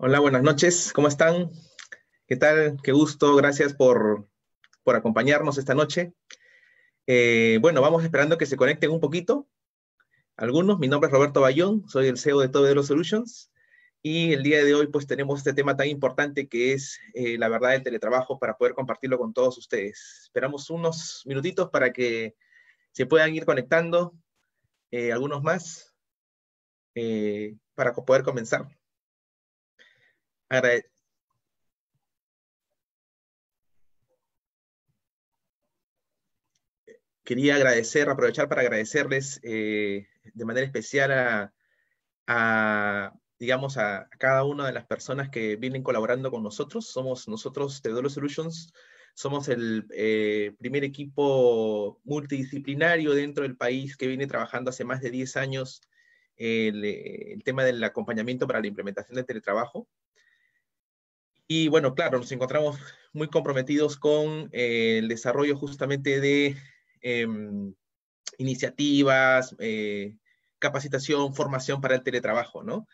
Hola, buenas noches, ¿cómo están? ¿Qué tal? Qué gusto, gracias por, acompañarnos esta noche. Eh, bueno, vamos esperando que se conecten un poquito. Algunos, mi nombre es Roberto Bayón, soy el CEO de Todo de los Solutions y el día de hoy pues tenemos este tema tan importante que es eh, la verdad del teletrabajo para poder compartirlo con todos ustedes. Esperamos unos minutitos para que se puedan ir conectando, eh, algunos más, para poder comenzar. Quería agradecer, aprovechar para agradecerles eh, de manera especial a, digamos, a cada una de las personas que vienen colaborando con nosotros. Somos nosotros, Teodoro Solutions, somos el eh, primer equipo multidisciplinario dentro del país que viene trabajando hace más de 10 años eh, el tema del acompañamiento para la implementación del teletrabajo. Y bueno, claro, nos encontramos muy comprometidos con eh, el desarrollo justamente de em, iniciativas, eh, capacitación, formación para el teletrabajo, ¿no?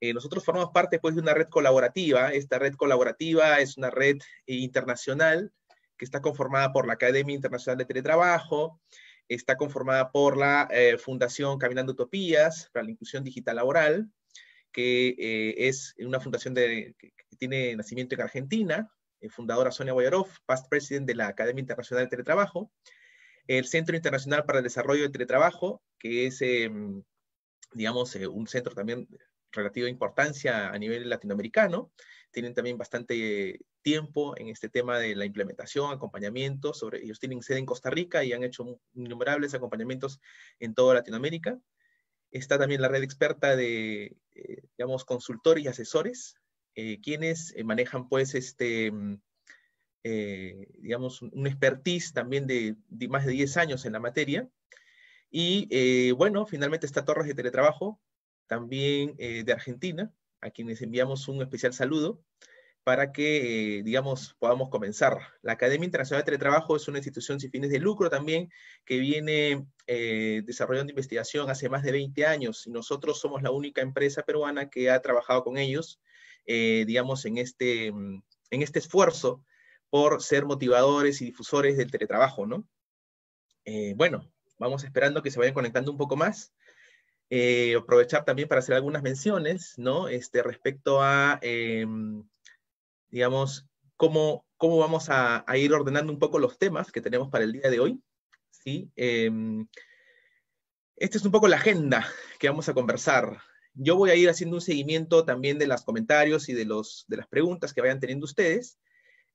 Eh, nosotros formamos parte pues, de una red colaborativa. Esta red colaborativa es una red internacional que está conformada por la Academia Internacional de Teletrabajo, está conformada por la Fundación Caminando Utopías para la Inclusión Digital Laboral, que eh, es una fundación que, tiene nacimiento en Argentina, eh, fundadora Sonia Boyarov, past president de la Academia Internacional de Teletrabajo, el Centro Internacional para el Desarrollo de Teletrabajo, que es, em, digamos, eh, un centro también relativo a importancia a nivel latinoamericano, tienen también bastante tiempo en este tema de la implementación, acompañamiento, ellos tienen sede en Costa Rica y han hecho innumerables acompañamientos en toda Latinoamérica. Está también la red experta de, eh, digamos, consultores y asesores, eh, quienes eh, manejan, pues, este, mm, digamos, un expertise también de, de, más de 10 años en la materia. Y, bueno, finalmente está Torres de Teletrabajo, también de Argentina, a quienes enviamos un especial saludo para que, eh, digamos, podamos comenzar. La Academia Internacional de Teletrabajo es una institución sin fines de lucro también que viene eh, desarrollando investigación hace más de 20 años y nosotros somos la única empresa peruana que ha trabajado con ellos, eh, digamos, en este, mm, en este esfuerzo por ser motivadores y difusores del teletrabajo, ¿no? bueno, vamos esperando que se vayan conectando un poco más. aprovechar también para hacer algunas menciones, ¿no? Este, respecto a em, digamos, cómo, vamos a, ir ordenando un poco los temas que tenemos para el día de hoy. ¿sí? Em, esta es un poco la agenda que vamos a conversar. Yo voy a ir haciendo un seguimiento también de los comentarios y de, los, de las preguntas que vayan teniendo ustedes.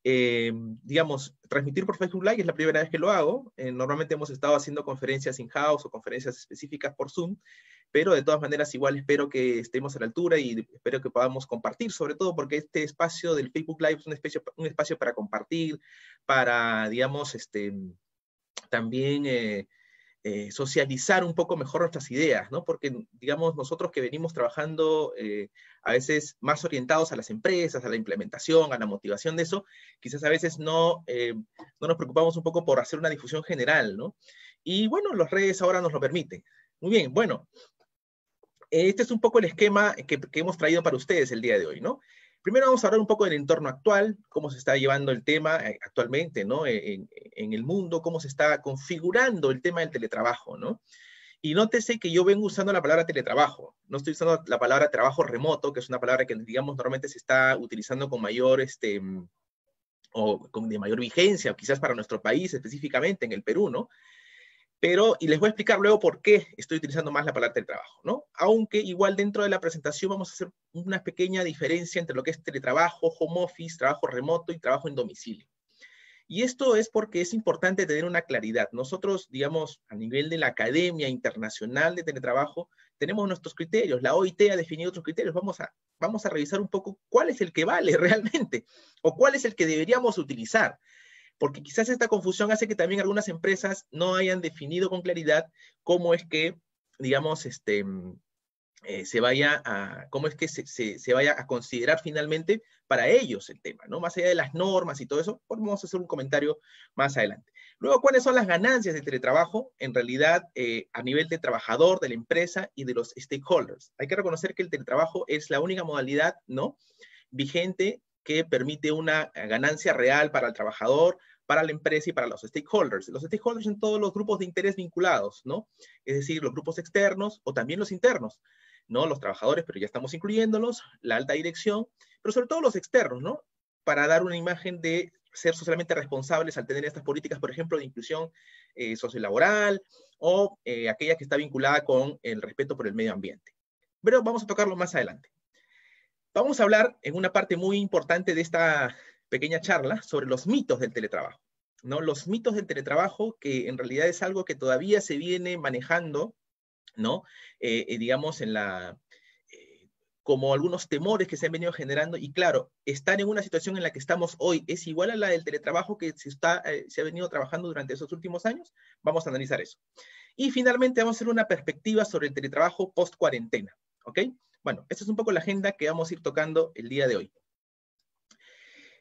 Em, digamos, transmitir por Facebook Live es la primera vez que lo hago. Eh, normalmente hemos estado haciendo conferencias in-house o conferencias específicas por Zoom pero de todas maneras igual espero que estemos a la altura y espero que podamos compartir, sobre todo porque este espacio del Facebook Live es un espacio, un espacio para compartir, para, digamos, este, también... Eh, eh, socializar un poco mejor nuestras ideas, ¿no? Porque, digamos, nosotros que venimos trabajando eh, a veces más orientados a las empresas, a la implementación, a la motivación de eso, quizás a veces no, no nos preocupamos un poco por hacer una difusión general, ¿no? Y bueno, las redes ahora nos lo permiten. Muy bien, bueno, este es un poco el esquema que, hemos traído para ustedes el día de hoy, ¿no? Primero vamos a hablar un poco del entorno actual, cómo se está llevando el tema eh, actualmente, ¿no? E-, en, el mundo, cómo se está configurando el tema del teletrabajo, ¿no? Y nótese que yo vengo usando la palabra teletrabajo, no estoy usando la palabra trabajo remoto, que es una palabra que, digamos, normalmente se está utilizando con mayor, este, o con de mayor vigencia, quizás para nuestro país específicamente, en el Perú, ¿no? Pero, y les voy a explicar luego por qué estoy utilizando más la palabra teletrabajo, ¿no? Aunque igual dentro de la presentación vamos a hacer una pequeña diferencia entre lo que es teletrabajo, home office, trabajo remoto y trabajo en domicilio. Y esto es porque es importante tener una claridad. Nosotros, digamos, a nivel de la Academia Internacional de Teletrabajo, tenemos nuestros criterios. La OIT ha definido otros criterios. Vamos a, vamos a revisar un poco cuál es el que vale realmente o cuál es el que deberíamos utilizar porque quizás esta confusión hace que también algunas empresas no hayan definido con claridad cómo es que, digamos, este, mm, eh, se vaya a, cómo es que se, vaya a considerar finalmente para ellos el tema, ¿no? Más allá de las normas y todo eso, podemos pues, a hacer un comentario más adelante. Luego, ¿cuáles son las ganancias del teletrabajo? En realidad, eh, a nivel de trabajador, de la empresa y de los stakeholders. Hay que reconocer que el teletrabajo es la única modalidad, ¿no? Vigente que permite una eh, ganancia real para el trabajador, para la empresa y para los stakeholders. Los stakeholders en todos los grupos de interés vinculados, ¿no? Es decir, los grupos externos o también los internos, ¿no? Los trabajadores, pero ya estamos incluyéndolos, la alta dirección, pero sobre todo los externos, ¿no? Para dar una imagen de ser socialmente responsables al tener estas políticas, por ejemplo, de inclusión eh, sociolaboral o eh, aquella que está vinculada con el respeto por el medio ambiente. Pero vamos a tocarlo más adelante. Vamos a hablar en una parte muy importante de esta pequeña charla sobre los mitos del teletrabajo. ¿no? Los mitos del teletrabajo, que en realidad es algo que todavía se viene manejando, ¿no? Eh, eh, digamos, en la, eh, como algunos temores que se han venido generando y claro, están en una situación en la que estamos hoy es igual a la del teletrabajo que se, está, se ha venido trabajando durante esos últimos años. Vamos a analizar eso. Y finalmente vamos a hacer una perspectiva sobre el teletrabajo post cuarentena, ¿ok? Bueno, esta es un poco la agenda que vamos a ir tocando el día de hoy.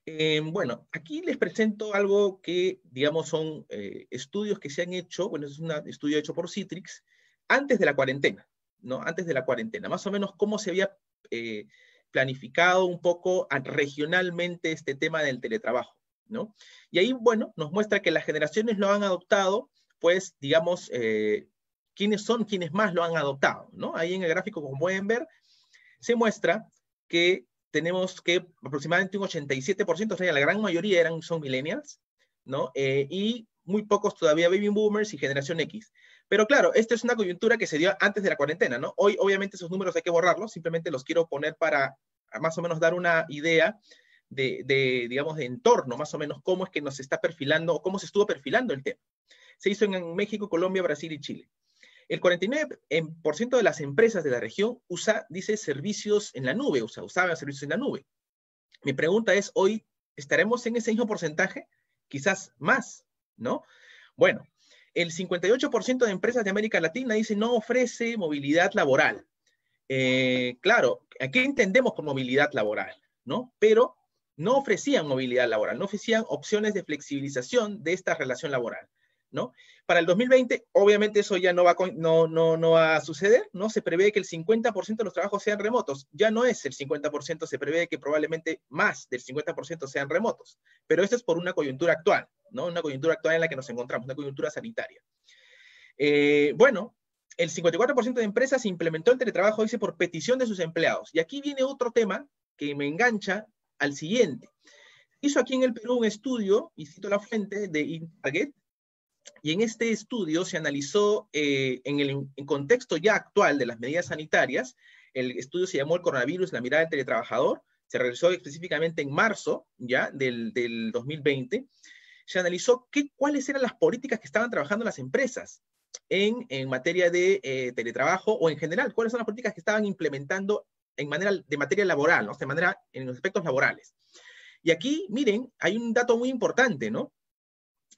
Eh, bueno, aquí les presento algo que, digamos, son eh, estudios que se han hecho, bueno, es un estudio hecho por Citrix, antes de la cuarentena, ¿no? Antes de la cuarentena, más o menos cómo se había eh, planificado un poco regionalmente este tema del teletrabajo, ¿no? Y ahí, bueno, nos muestra que las generaciones lo han adoptado, pues, digamos, quiénes son quienes más lo han adoptado, ¿no? Ahí en el gráfico, como pueden ver, se muestra que tenemos que aproximadamente un 87%, o sea, la gran mayoría eran, son millennials, ¿no? Eh, y muy pocos todavía baby boomers y generación X. Pero claro, esta es una coyuntura que se dio antes de la cuarentena, ¿no? Hoy obviamente esos números hay que borrarlos, simplemente los quiero poner para más o menos dar una idea de, de digamos, de entorno, más o menos cómo es que nos está perfilando o cómo se estuvo perfilando el tema. Se hizo en México, Colombia, Brasil y Chile. El 49% de las empresas de la región usa, dice, servicios en la nube, o sea, usaban servicios en la nube. Mi pregunta es, hoy, ¿estaremos en ese mismo porcentaje? Quizás más, ¿no? Bueno, el 58% de empresas de América Latina dice no ofrece movilidad laboral. Eh, claro, aquí entendemos por movilidad laboral, ¿no? Pero no ofrecían movilidad laboral, no ofrecían opciones de flexibilización de esta relación laboral. Para el 2020, obviamente eso ya no va, a suceder, ¿no? Se prevé que el 50% de los trabajos sean remotos. Ya no es el 50%, se prevé que probablemente más del 50% sean remotos. Pero esto es por una coyuntura actual, ¿no? Una coyuntura actual en la que nos encontramos, una coyuntura sanitaria. Eh, bueno, el 54% de empresas implementó el teletrabajo, dice, por petición de sus empleados. Y aquí viene otro tema que me engancha al siguiente. Hizo aquí en el Perú un estudio, y cito la fuente, de Intarget, y en este estudio se analizó eh, en el contexto ya actual de las medidas sanitarias, el estudio se llamó el coronavirus, la mirada del teletrabajador, se realizó específicamente en marzo ya del, 2020, se analizó qué, cuáles eran las políticas que estaban trabajando las empresas en, materia de eh, teletrabajo o en general, cuáles son las políticas que estaban implementando en manera, de materia laboral, ¿no? de manera, en los aspectos laborales. Y aquí, miren, hay un dato muy importante, ¿no?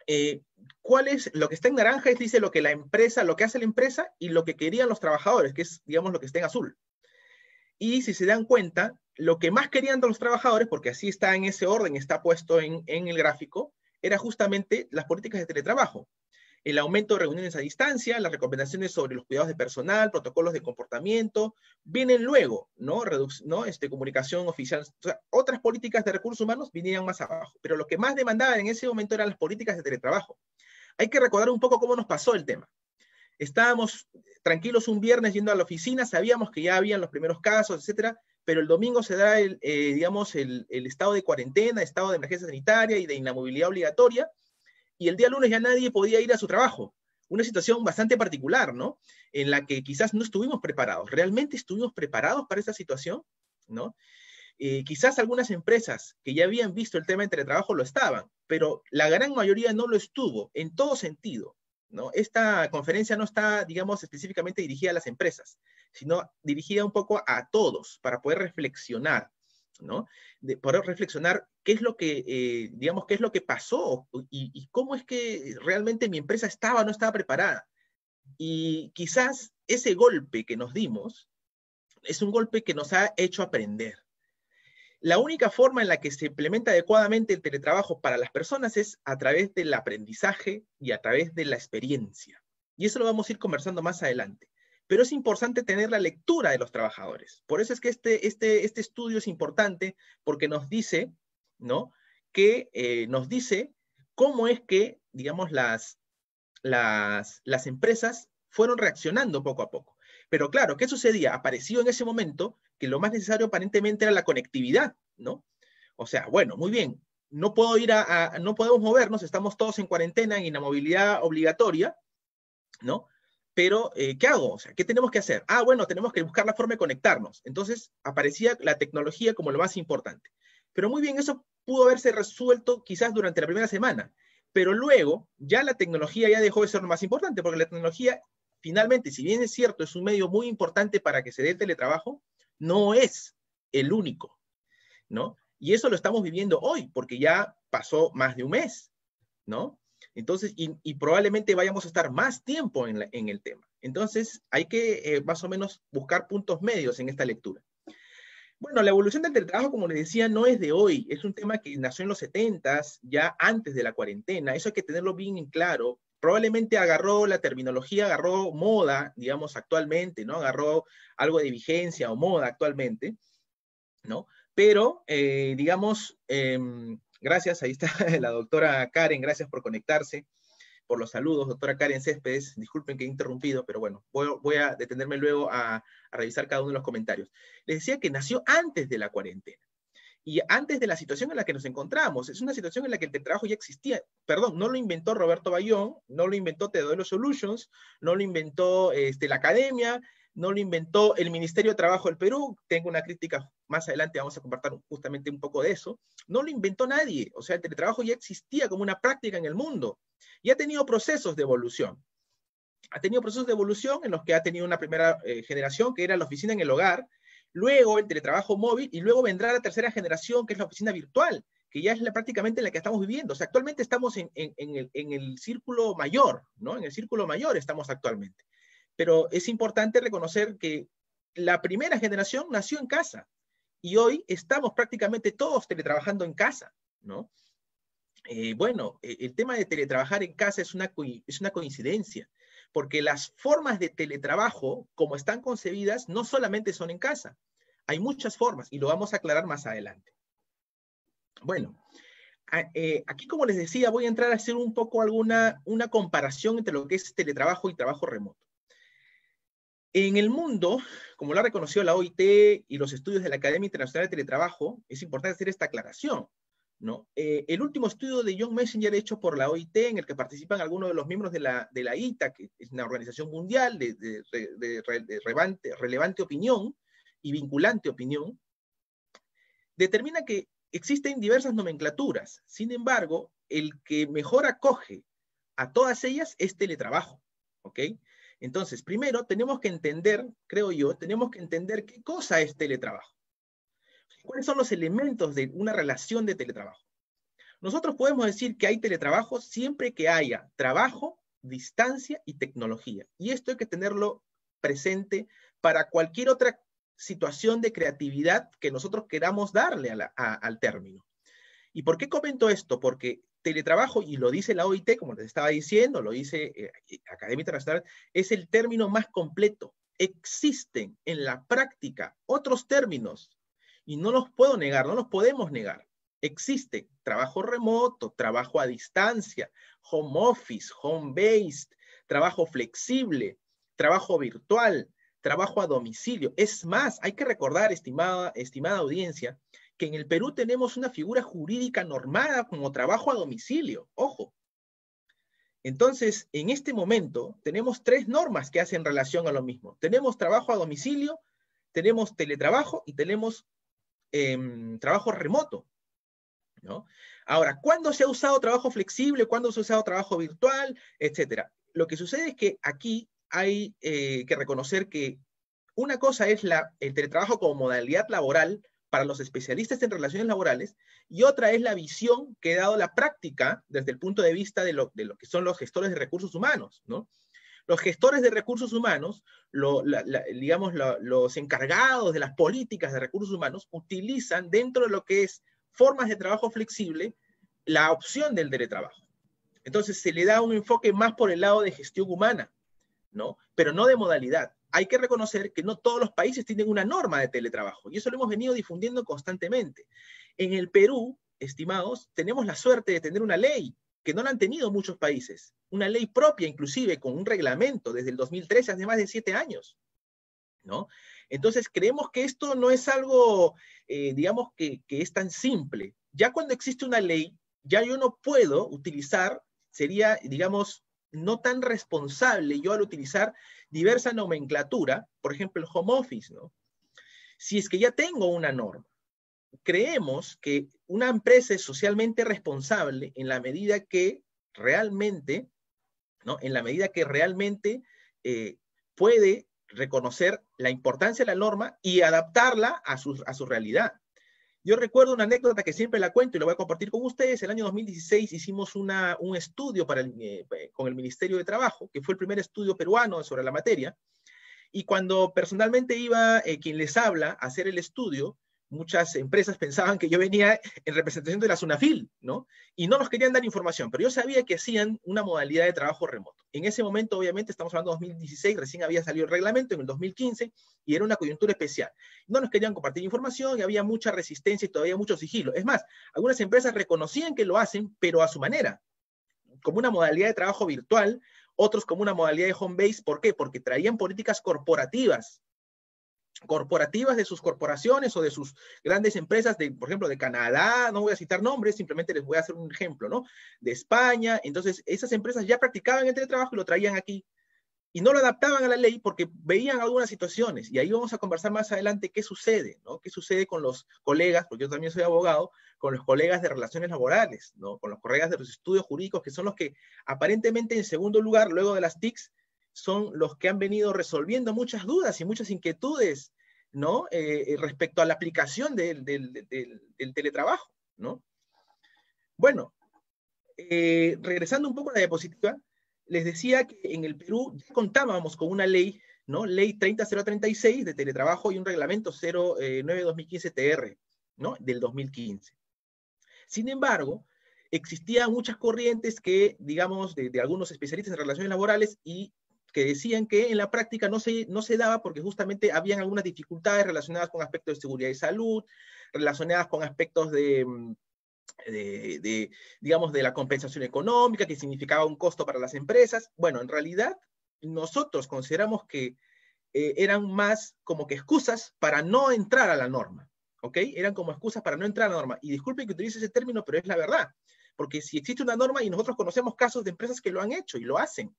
Eh, cuál es lo que está en naranja, es dice lo que la empresa, lo que hace la empresa y lo que querían los trabajadores, que es, digamos, lo que está en azul. Y si se dan cuenta, lo que más querían los trabajadores, porque así está en ese orden, está puesto en, en el gráfico, era justamente las políticas de teletrabajo el aumento de reuniones a distancia, las recomendaciones sobre los cuidados de personal, protocolos de comportamiento, vienen luego, ¿no? ¿no? Este, comunicación oficial, otras políticas de recursos humanos vinieron más abajo, pero lo que más demandaba en ese momento eran las políticas de teletrabajo. Hay que recordar un poco cómo nos pasó el tema. Estábamos tranquilos un viernes yendo a la oficina, sabíamos que ya habían los primeros casos, etcétera, pero el domingo se da, el, eh, digamos, el estado de cuarentena, estado de emergencia sanitaria y de inamovilidad obligatoria, y el día lunes ya nadie podía ir a su trabajo. Una situación bastante particular, ¿no? En la que quizás no estuvimos preparados. ¿Realmente estuvimos preparados para esa situación? ¿No? Eh, quizás algunas empresas que ya habían visto el tema entre teletrabajo lo estaban, pero la gran mayoría no lo estuvo en todo sentido. ¿no? Esta conferencia no está, digamos, específicamente dirigida a las empresas, sino dirigida un poco a todos para poder reflexionar de poder reflexionar qué es lo que, eh, digamos, qué es lo que pasó y, y, cómo es que realmente mi empresa estaba o no estaba preparada. Y quizás ese golpe que nos dimos es un golpe que nos ha hecho aprender. La única forma en la que se implementa adecuadamente el teletrabajo para las personas es a través del aprendizaje y a través de la experiencia. Y eso lo vamos a ir conversando más adelante pero es importante tener la lectura de los trabajadores. Por eso es que este, este, este estudio es importante porque nos dice, ¿no? Que eh, nos dice cómo es que, digamos, las, las, empresas fueron reaccionando poco a poco. Pero claro, ¿qué sucedía? Apareció en ese momento que lo más necesario aparentemente era la conectividad, ¿no? O sea, bueno, muy bien, no puedo ir a, no podemos movernos, estamos todos en cuarentena, en movilidad obligatoria, ¿no? pero eh, ¿qué hago? O sea, ¿qué tenemos que hacer? Ah, bueno, tenemos que buscar la forma de conectarnos. Entonces aparecía la tecnología como lo más importante. Pero muy bien, eso pudo haberse resuelto quizás durante la primera semana, pero luego ya la tecnología ya dejó de ser lo más importante, porque la tecnología finalmente, si bien es cierto, es un medio muy importante para que se dé teletrabajo, no es el único, ¿no? Y eso lo estamos viviendo hoy, porque ya pasó más de un mes, ¿no? Entonces, y, probablemente vayamos a estar más tiempo en, el tema. Entonces, hay que eh, más o menos buscar puntos medios en esta lectura. Bueno, la evolución del trabajo, como les decía, no es de hoy. Es un tema que nació en los 70 ya antes de la cuarentena. Eso hay que tenerlo bien en claro. Probablemente agarró la terminología, agarró moda, digamos, actualmente, ¿no? Agarró algo de vigencia o moda actualmente, ¿no? Pero, eh, digamos, em, Gracias, ahí está la doctora Karen, gracias por conectarse, por los saludos, doctora Karen Céspedes, disculpen que he interrumpido, pero bueno, voy, a detenerme luego a, revisar cada uno de los comentarios. Les decía que nació antes de la cuarentena y antes de la situación en la que nos encontramos. Es una situación en la que el teletrabajo ya existía. Perdón, no lo inventó Roberto Bayón, no lo inventó Teodoro Solutions, no lo inventó este, la academia, no lo inventó el Ministerio de Trabajo del Perú, tengo una crítica más adelante, vamos a compartir justamente un poco de eso, no lo inventó nadie, o sea, el teletrabajo ya existía como una práctica en el mundo y ha tenido procesos de evolución. Ha tenido procesos de evolución en los que ha tenido una primera eh, generación, que era la oficina en el hogar, luego el teletrabajo móvil y luego vendrá la tercera generación, que es la oficina virtual, que ya es la, prácticamente en la que estamos viviendo. O sea, actualmente estamos en el círculo mayor, ¿no? En el círculo mayor estamos actualmente pero es importante reconocer que la primera generación nació en casa y hoy estamos prácticamente todos teletrabajando en casa, ¿no? Eh, bueno, eh, el tema de teletrabajar en casa es una, es una coincidencia, porque las formas de teletrabajo, como están concebidas, no solamente son en casa, hay muchas formas y lo vamos a aclarar más adelante. Bueno, eh, aquí como les decía, voy a entrar a hacer un poco alguna una comparación entre lo que es teletrabajo y trabajo remoto. En el mundo, como lo ha reconocido la OIT y los estudios de la Academia Internacional de Teletrabajo, es importante hacer esta aclaración. ¿no? Eh, el último estudio de John Messenger hecho por la OIT, en el que participan algunos de los miembros de la, ITA, que es una organización mundial de, relevante, relevante opinión y vinculante opinión, determina que existen diversas nomenclaturas. Sin embargo, el que mejor acoge a todas ellas es teletrabajo. ¿ok?, entonces, primero tenemos que entender, creo yo, tenemos que entender qué cosa es teletrabajo. ¿Cuáles son los elementos de una relación de teletrabajo? Nosotros podemos decir que hay teletrabajo siempre que haya trabajo, distancia y tecnología. Y esto hay que tenerlo presente para cualquier otra situación de creatividad que nosotros queramos darle al término. ¿Y por qué comento esto? Porque teletrabajo, y lo dice la OIT, como les estaba diciendo, lo dice eh, eh, Academia Internacional, es el término más completo. Existen en la práctica otros términos y no los puedo negar, no los podemos negar. Existe trabajo remoto, trabajo a distancia, home office, home based, trabajo flexible, trabajo virtual, trabajo a domicilio. Es más, hay que recordar, estimada, estimada audiencia, que en el Perú tenemos una figura jurídica normada como trabajo a domicilio, ojo. Entonces, en este momento tenemos tres normas que hacen relación a lo mismo. Tenemos trabajo a domicilio, tenemos teletrabajo y tenemos em, trabajo remoto. Ahora, ¿cuándo se ha usado trabajo flexible? ¿Cuándo se ha usado trabajo virtual? Etcétera. Lo que sucede es que aquí hay eh, que reconocer que una cosa es la, el teletrabajo como modalidad laboral para los especialistas en relaciones laborales y otra es la visión que ha dado la práctica desde el punto de vista de lo, de lo que son los gestores de recursos humanos, ¿no? Los gestores de recursos humanos, digamos, los encargados de las políticas de recursos humanos utilizan dentro de lo que es formas de trabajo flexible la opción del trabajo Entonces se le da un enfoque más por el lado de gestión humana, ¿no? Pero no de modalidad hay que reconocer que no todos los países tienen una norma de teletrabajo y eso lo hemos venido difundiendo constantemente. En el Perú, estimados, tenemos la suerte de tener una ley que no la han tenido muchos países, una ley propia inclusive con un reglamento desde el 2013, hace más de siete años. ¿no? Entonces creemos que esto no es algo, eh, digamos, que, que es tan simple. Ya cuando existe una ley, ya yo no puedo utilizar, sería, digamos, no tan responsable yo al utilizar diversa nomenclatura, por ejemplo, el home office, ¿no? Si es que ya tengo una norma, creemos que una empresa es socialmente responsable en la medida que realmente, ¿no? En la medida que realmente eh, puede reconocer la importancia de la norma y adaptarla a a su realidad. Yo recuerdo una anécdota que siempre la cuento y la voy a compartir con ustedes. El año 2016 hicimos un estudio para eh, con el Ministerio de Trabajo, que fue el primer estudio peruano sobre la materia. Y cuando personalmente iba eh, quien les habla a hacer el estudio, muchas empresas pensaban que yo venía en representación de la Sunafil, ¿no? Y no nos querían dar información, pero yo sabía que hacían una modalidad de trabajo remoto. En ese momento, obviamente, estamos hablando de 2016, recién había salido el reglamento en el 2015 y era una coyuntura especial. No nos querían compartir información y había mucha resistencia y todavía mucho sigilo. Es más, algunas empresas reconocían que lo hacen, pero a su manera, como una modalidad de trabajo virtual, otros como una modalidad de home base. ¿Por qué? Porque traían políticas corporativas corporativas de sus corporaciones o de sus grandes empresas, de, por ejemplo, de Canadá, no voy a citar nombres, simplemente les voy a hacer un ejemplo, ¿no? De España. Entonces, esas empresas ya practicaban el teletrabajo y lo traían aquí. Y no lo adaptaban a la ley porque veían algunas situaciones. Y ahí vamos a conversar más adelante qué sucede, ¿no? Qué sucede con los colegas, porque yo también soy abogado, con los colegas de relaciones laborales, ¿no? Con los colegas de los estudios jurídicos, que son los que aparentemente en segundo lugar, luego de las TICs, son los que han venido resolviendo muchas dudas y muchas inquietudes, ¿no? Eh, eh, respecto a la aplicación del, teletrabajo, ¿no? Bueno, eh, regresando un poco a la diapositiva, les decía que en el Perú ya contábamos con una ley, ¿no? Ley 30036 de teletrabajo y un reglamento 09-2015-TR, ¿no? Del 2015. Sin embargo, existían muchas corrientes que, digamos, de algunos especialistas en relaciones laborales y que decían que en la práctica no se, no se daba porque justamente habían algunas dificultades relacionadas con aspectos de seguridad y salud, relacionadas con aspectos de, mm, digamos, de la compensación económica, que significaba un costo para las empresas. Bueno, en realidad nosotros consideramos que eh, eran más como que excusas para no entrar a la norma, ¿ok? Eran como excusas para no entrar a la norma. Y disculpen que utilice ese término, pero es la verdad. Porque si existe una norma y nosotros conocemos casos de empresas que lo han hecho y lo hacen,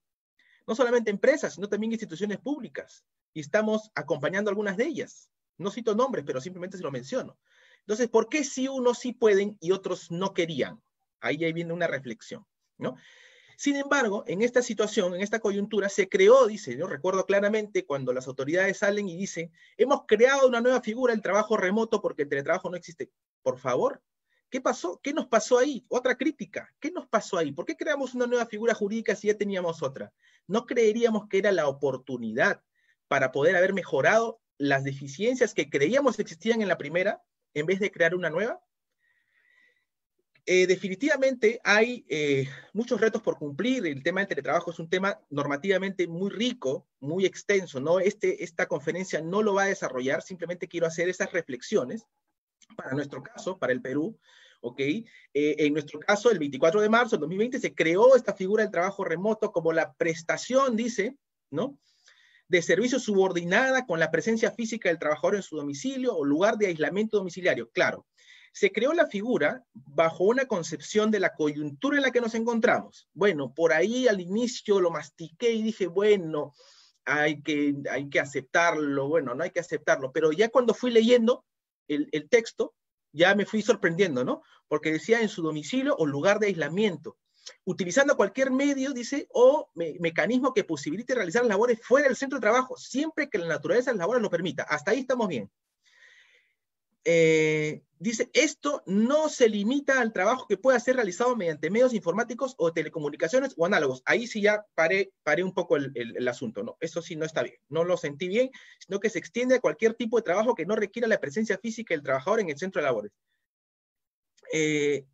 no solamente empresas, sino también instituciones públicas. Y estamos acompañando algunas de ellas. No cito nombres, pero simplemente se lo menciono. Entonces, ¿por qué si unos sí pueden y otros no querían? Ahí, ahí viene una reflexión, ¿no? Sin embargo, en esta situación, en esta coyuntura, se creó, dice, yo recuerdo claramente cuando las autoridades salen y dicen, hemos creado una nueva figura, el trabajo remoto, porque el teletrabajo no existe. Por favor, ¿qué pasó? ¿Qué nos pasó ahí? Otra crítica, ¿qué nos pasó ahí? ¿Por qué creamos una nueva figura jurídica si ya teníamos otra? no creeríamos que era la oportunidad para poder haber mejorado las deficiencias que creíamos existían en la primera en vez de crear una nueva? Eh, definitivamente hay eh, muchos retos por cumplir. El tema del teletrabajo es un tema normativamente muy rico, muy extenso. ¿no? Este, esta conferencia no lo va a desarrollar, simplemente quiero hacer esas reflexiones para nuestro caso, para el Perú, ¿ok? Eh, en nuestro caso, el 24 de marzo de 2020 se creó esta figura del trabajo remoto como la prestación, dice, ¿no? de servicio subordinada con la presencia física del trabajador en su domicilio o lugar de aislamiento domiciliario. Claro, se creó la figura bajo una concepción de la coyuntura en la que nos encontramos. Bueno, por ahí al inicio lo mastiqué y dije, bueno, hay que, hay que aceptarlo, bueno, no hay que aceptarlo, pero ya cuando fui leyendo el, el texto, ya me fui sorprendiendo, ¿no? Porque decía en su domicilio o lugar de aislamiento, utilizando cualquier medio, dice, o mecanismo que posibilite realizar labores fuera del centro de trabajo, siempre que la naturaleza de las labores lo permita. Hasta ahí estamos bien. Eh, dice, esto no se limita al trabajo que pueda ser realizado mediante medios informáticos o telecomunicaciones o análogos. Ahí sí ya paré, un poco el, asunto, ¿no? Eso sí no está bien, no lo sentí bien, sino que se extiende a cualquier tipo de trabajo que no requiera la presencia física del trabajador en el centro de labores. Eh,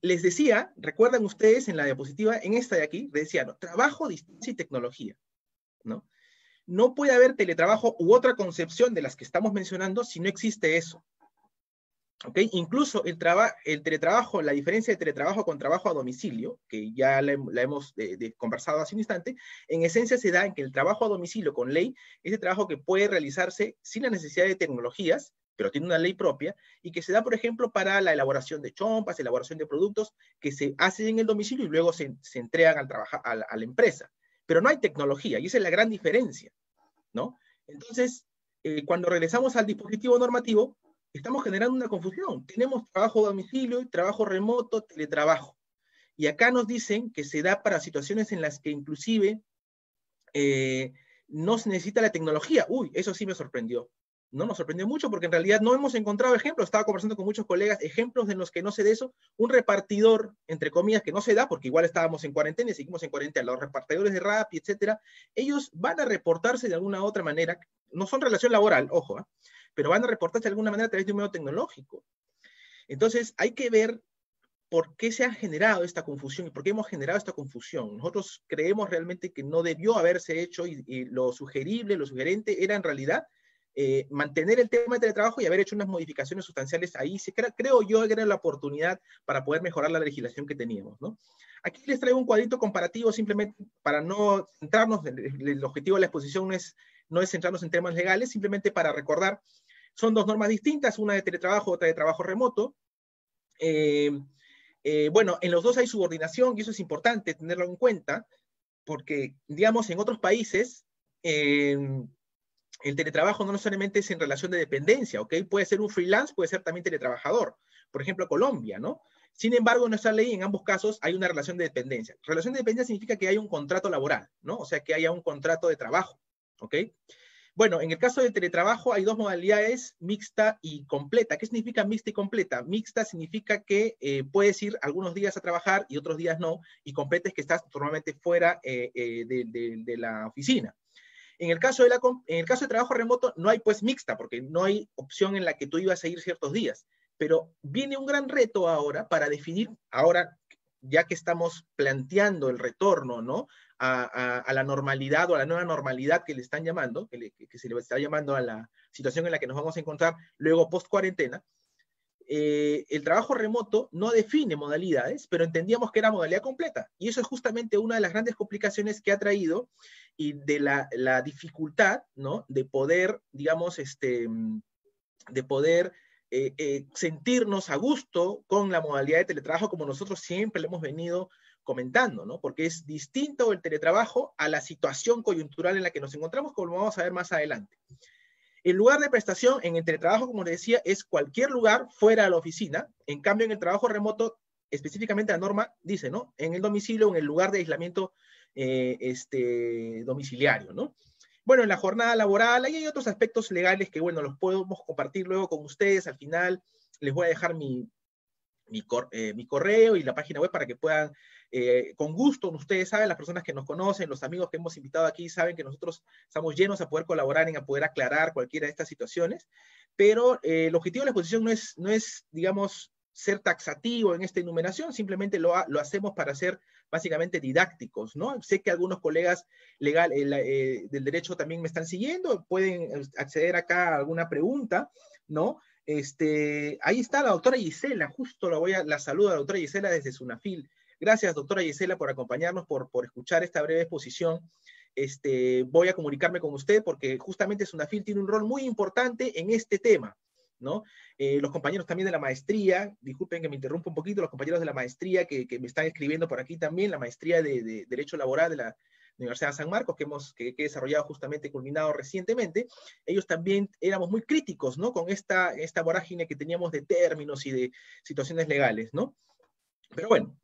les decía, recuerdan ustedes en la diapositiva, en esta de aquí, les decía, ¿no? trabajo, distancia y tecnología, ¿no? no puede haber teletrabajo u otra concepción de las que estamos mencionando si no existe eso. ¿Ok? Incluso el, teletrabajo, la diferencia de teletrabajo con trabajo a domicilio, que ya la, hemos eh, conversado hace un instante, en esencia se da en que el trabajo a domicilio con ley es el trabajo que puede realizarse sin la necesidad de tecnologías, pero tiene una ley propia, y que se da, por ejemplo, para la elaboración de chompas, elaboración de productos que se hacen en el domicilio y luego se, entregan al trabajo, a la empresa. Pero no hay tecnología, y esa es la gran diferencia. Entonces, eh, cuando regresamos al dispositivo normativo, estamos generando una confusión. Tenemos trabajo a domicilio, trabajo remoto, teletrabajo. Y acá nos dicen que se da para situaciones en las que inclusive eh, no se necesita la tecnología. Uy, eso sí me sorprendió no nos sorprendió mucho porque en realidad no hemos encontrado ejemplos. Estaba conversando con muchos colegas, ejemplos de los que no sé de eso. Un repartidor, entre comillas, que no se da porque igual estábamos en cuarentena y seguimos en cuarentena. Los repartidores de Rappi, etcétera, ellos van a reportarse de alguna otra manera. No son relación laboral, ojo, ¿eh? pero van a reportarse de alguna manera a través de un medio tecnológico. Entonces, hay que ver por qué se ha generado esta confusión y por qué hemos generado esta confusión. Nosotros creemos realmente que no debió haberse hecho y lo sugerible, lo sugerente era en realidad eh, mantener el tema de teletrabajo y haber hecho unas modificaciones sustanciales ahí, se creo yo era la oportunidad para poder mejorar la legislación que teníamos. ¿no? Aquí les traigo un cuadrito comparativo simplemente para no centrarnos, el, objetivo de la exposición no es, no es centrarnos en temas legales, simplemente para recordar, son dos normas distintas, una de teletrabajo, otra de trabajo remoto. Eh, eh, bueno, en los dos hay subordinación y eso es importante tenerlo en cuenta, porque, digamos, en otros países el teletrabajo no necesariamente es en relación de dependencia, ¿ok? Puede ser un freelance, puede ser también teletrabajador. Por ejemplo, Colombia, ¿no? Sin embargo, en nuestra ley, en ambos casos, hay una relación de dependencia. Relación de dependencia significa que hay un contrato laboral, ¿no? O sea, que haya un contrato de trabajo, ¿ok? Bueno, en el caso del teletrabajo hay dos modalidades, mixta y completa. ¿Qué significa mixta y completa? Mixta significa que eh, puedes ir algunos días a trabajar y otros días no, y completa es que estás normalmente fuera eh, eh, de la oficina. En el, caso de la, en el caso de trabajo remoto no hay pues mixta, porque no hay opción en la que tú ibas a ir ciertos días. Pero viene un gran reto ahora para definir, ahora ya que estamos planteando el retorno, ¿no? A, la normalidad o a la nueva normalidad que le están llamando, que, se le está llamando a la situación en la que nos vamos a encontrar luego post cuarentena, eh, el trabajo remoto no define modalidades, pero entendíamos que era modalidad completa. Y eso es justamente una de las grandes complicaciones que ha traído y de la, dificultad, De poder, digamos, este, mm, de poder eh, eh, sentirnos a gusto con la modalidad de teletrabajo como nosotros siempre le hemos venido comentando, ¿no? Porque es distinto el teletrabajo a la situación coyuntural en la que nos encontramos, como vamos a ver más adelante. El lugar de prestación en el teletrabajo, como les decía, es cualquier lugar fuera de la oficina. En cambio, en el trabajo remoto, específicamente la norma dice, ¿no? En el domicilio, o en el lugar de aislamiento eh, este, domiciliario, ¿no? Bueno, en la jornada laboral, hay otros aspectos legales que, bueno, los podemos compartir luego con ustedes. Al final les voy a dejar mi, mi, eh, correo y la página web para que puedan, eh, con gusto, ustedes saben, las personas que nos conocen, los amigos que hemos invitado aquí, saben que nosotros estamos llenos a poder colaborar y a poder aclarar cualquiera de estas situaciones. Pero el objetivo de la exposición no es, no es digamos, ser taxativo en esta enumeración, simplemente lo, lo hacemos para hacer básicamente didácticos, ¿no? Sé que algunos colegas legal, eh, eh, del derecho también me están siguiendo, pueden eh, acceder acá a alguna pregunta, ¿no? Este, ahí está la doctora Gisela, justo la voy a, la saludo a la doctora Gisela desde Sunafil. Gracias, doctora Gisela, por acompañarnos, por, por escuchar esta breve exposición. Este, voy a comunicarme con usted porque justamente Sunafil tiene un rol muy importante en este tema, eh, los compañeros también de la maestría, disculpen que me interrumpa un poquito, los compañeros de la maestría que, me están escribiendo por aquí también, la maestría de, Derecho Laboral de la Universidad de San Marcos, que hemos que, desarrollado justamente, culminado recientemente, ellos también éramos muy críticos, ¿no? Con esta, esta vorágine que teníamos de términos y de situaciones legales, ¿no? Pero bueno,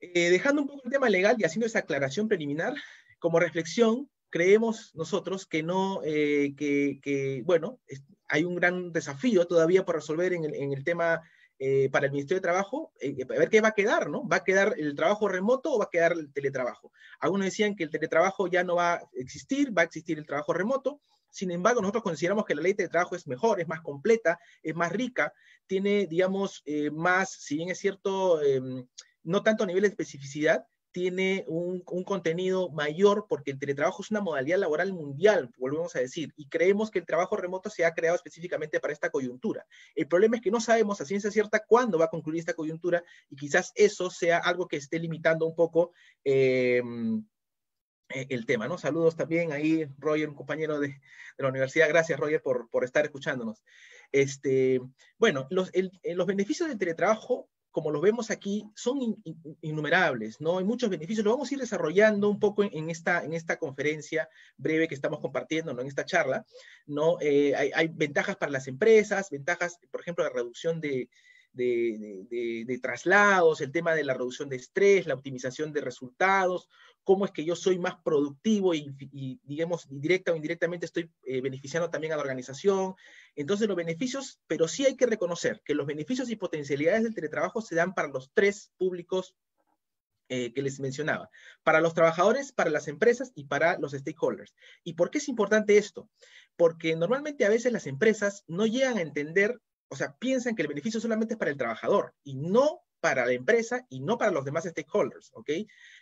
eh, dejando un poco el tema legal y haciendo esa aclaración preliminar, como reflexión, creemos nosotros que no, eh, que, que, bueno, hay un gran desafío todavía por resolver en el, tema eh, para el Ministerio de Trabajo, eh, eh, a ver qué va a quedar, ¿no? ¿Va a quedar el trabajo remoto o va a quedar el teletrabajo? Algunos decían que el teletrabajo ya no va a existir, va a existir el trabajo remoto. Sin embargo, nosotros consideramos que la ley de trabajo es mejor, es más completa, es más rica, tiene, digamos, más, si bien es cierto, em, no tanto a nivel de especificidad, tiene un, contenido mayor porque el teletrabajo es una modalidad laboral mundial, volvemos a decir, y creemos que el trabajo remoto se ha creado específicamente para esta coyuntura. El problema es que no sabemos a ciencia cierta cuándo va a concluir esta coyuntura y quizás eso sea algo que esté limitando un poco em, e, el tema, ¿no? Saludos también ahí, Roger, un compañero de, la universidad. Gracias, Roger, por, por estar escuchándonos. Este, bueno, los, eh, los beneficios del teletrabajo como lo vemos aquí, son innumerables, ¿no? Hay muchos beneficios. Lo vamos a ir desarrollando un poco en, esta, en esta conferencia breve que estamos compartiendo, ¿no? En esta charla, ¿no? Eh, hay, hay, ventajas para las empresas, ventajas, por ejemplo, la reducción de, de, traslados, el tema de la reducción de estrés, la optimización de resultados, cómo es que yo soy más productivo y, digamos, directa o indirectamente estoy eh, beneficiando también a la organización. Entonces, los beneficios, pero sí hay que reconocer que los beneficios y potencialidades del teletrabajo se dan para los tres públicos eh, que les mencionaba, para los trabajadores, para las empresas y para los stakeholders. ¿Y por qué es importante esto? Porque normalmente a veces las empresas no llegan a entender o sea, piensan que el beneficio solamente es para el trabajador y no para la empresa y no para los demás stakeholders, ¿ok?